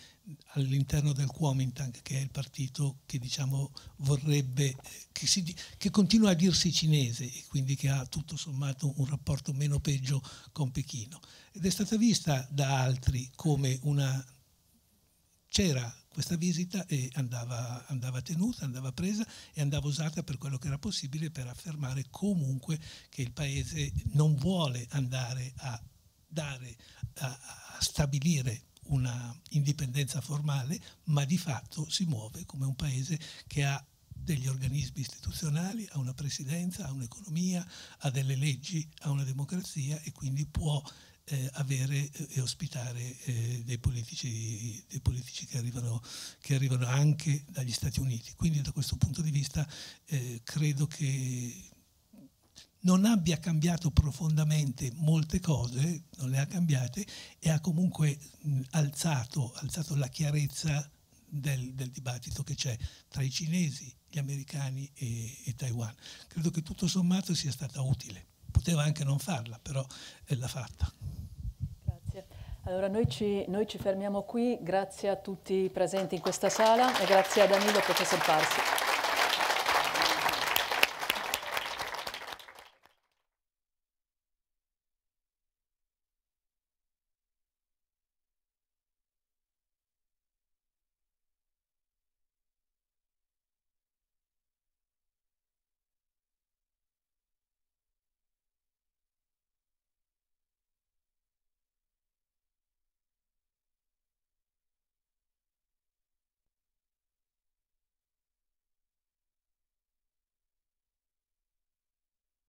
all'interno del Kuomintang, che è il partito che diciamo vorrebbe, eh, che, si, che, continua a dirsi cinese e quindi che ha tutto sommato un rapporto meno peggio con Pechino. Ed è stata vista da altri come una... c'era questa visita andava, andava, tenuta, andava presa e andava usata per quello che era possibile per affermare comunque che il Paese non vuole andare a, dare, a, a stabilire una indipendenza formale, ma di fatto si muove come un Paese che ha degli organismi istituzionali, ha una presidenza, ha un'economia, ha delle leggi, ha una democrazia e quindi può eh, avere eh, e ospitare eh, dei, politici, dei politici che, arrivano, che, arrivano, anche dagli Stati Uniti. Quindi da questo punto di vista eh, credo che non abbia cambiato profondamente molte cose, non le ha cambiate e ha comunque mh, alzato, alzato, la chiarezza del, del dibattito che c'è tra i cinesi, gli americani e, e Taiwan. Credo che tutto sommato sia stata utile poteva anche non farla, però eh, l'ha fatta. Grazie. Allora noi ci, noi ci fermiamo qui, grazie a tutti i presenti in questa sala e grazie a Danilo e professor Parsi.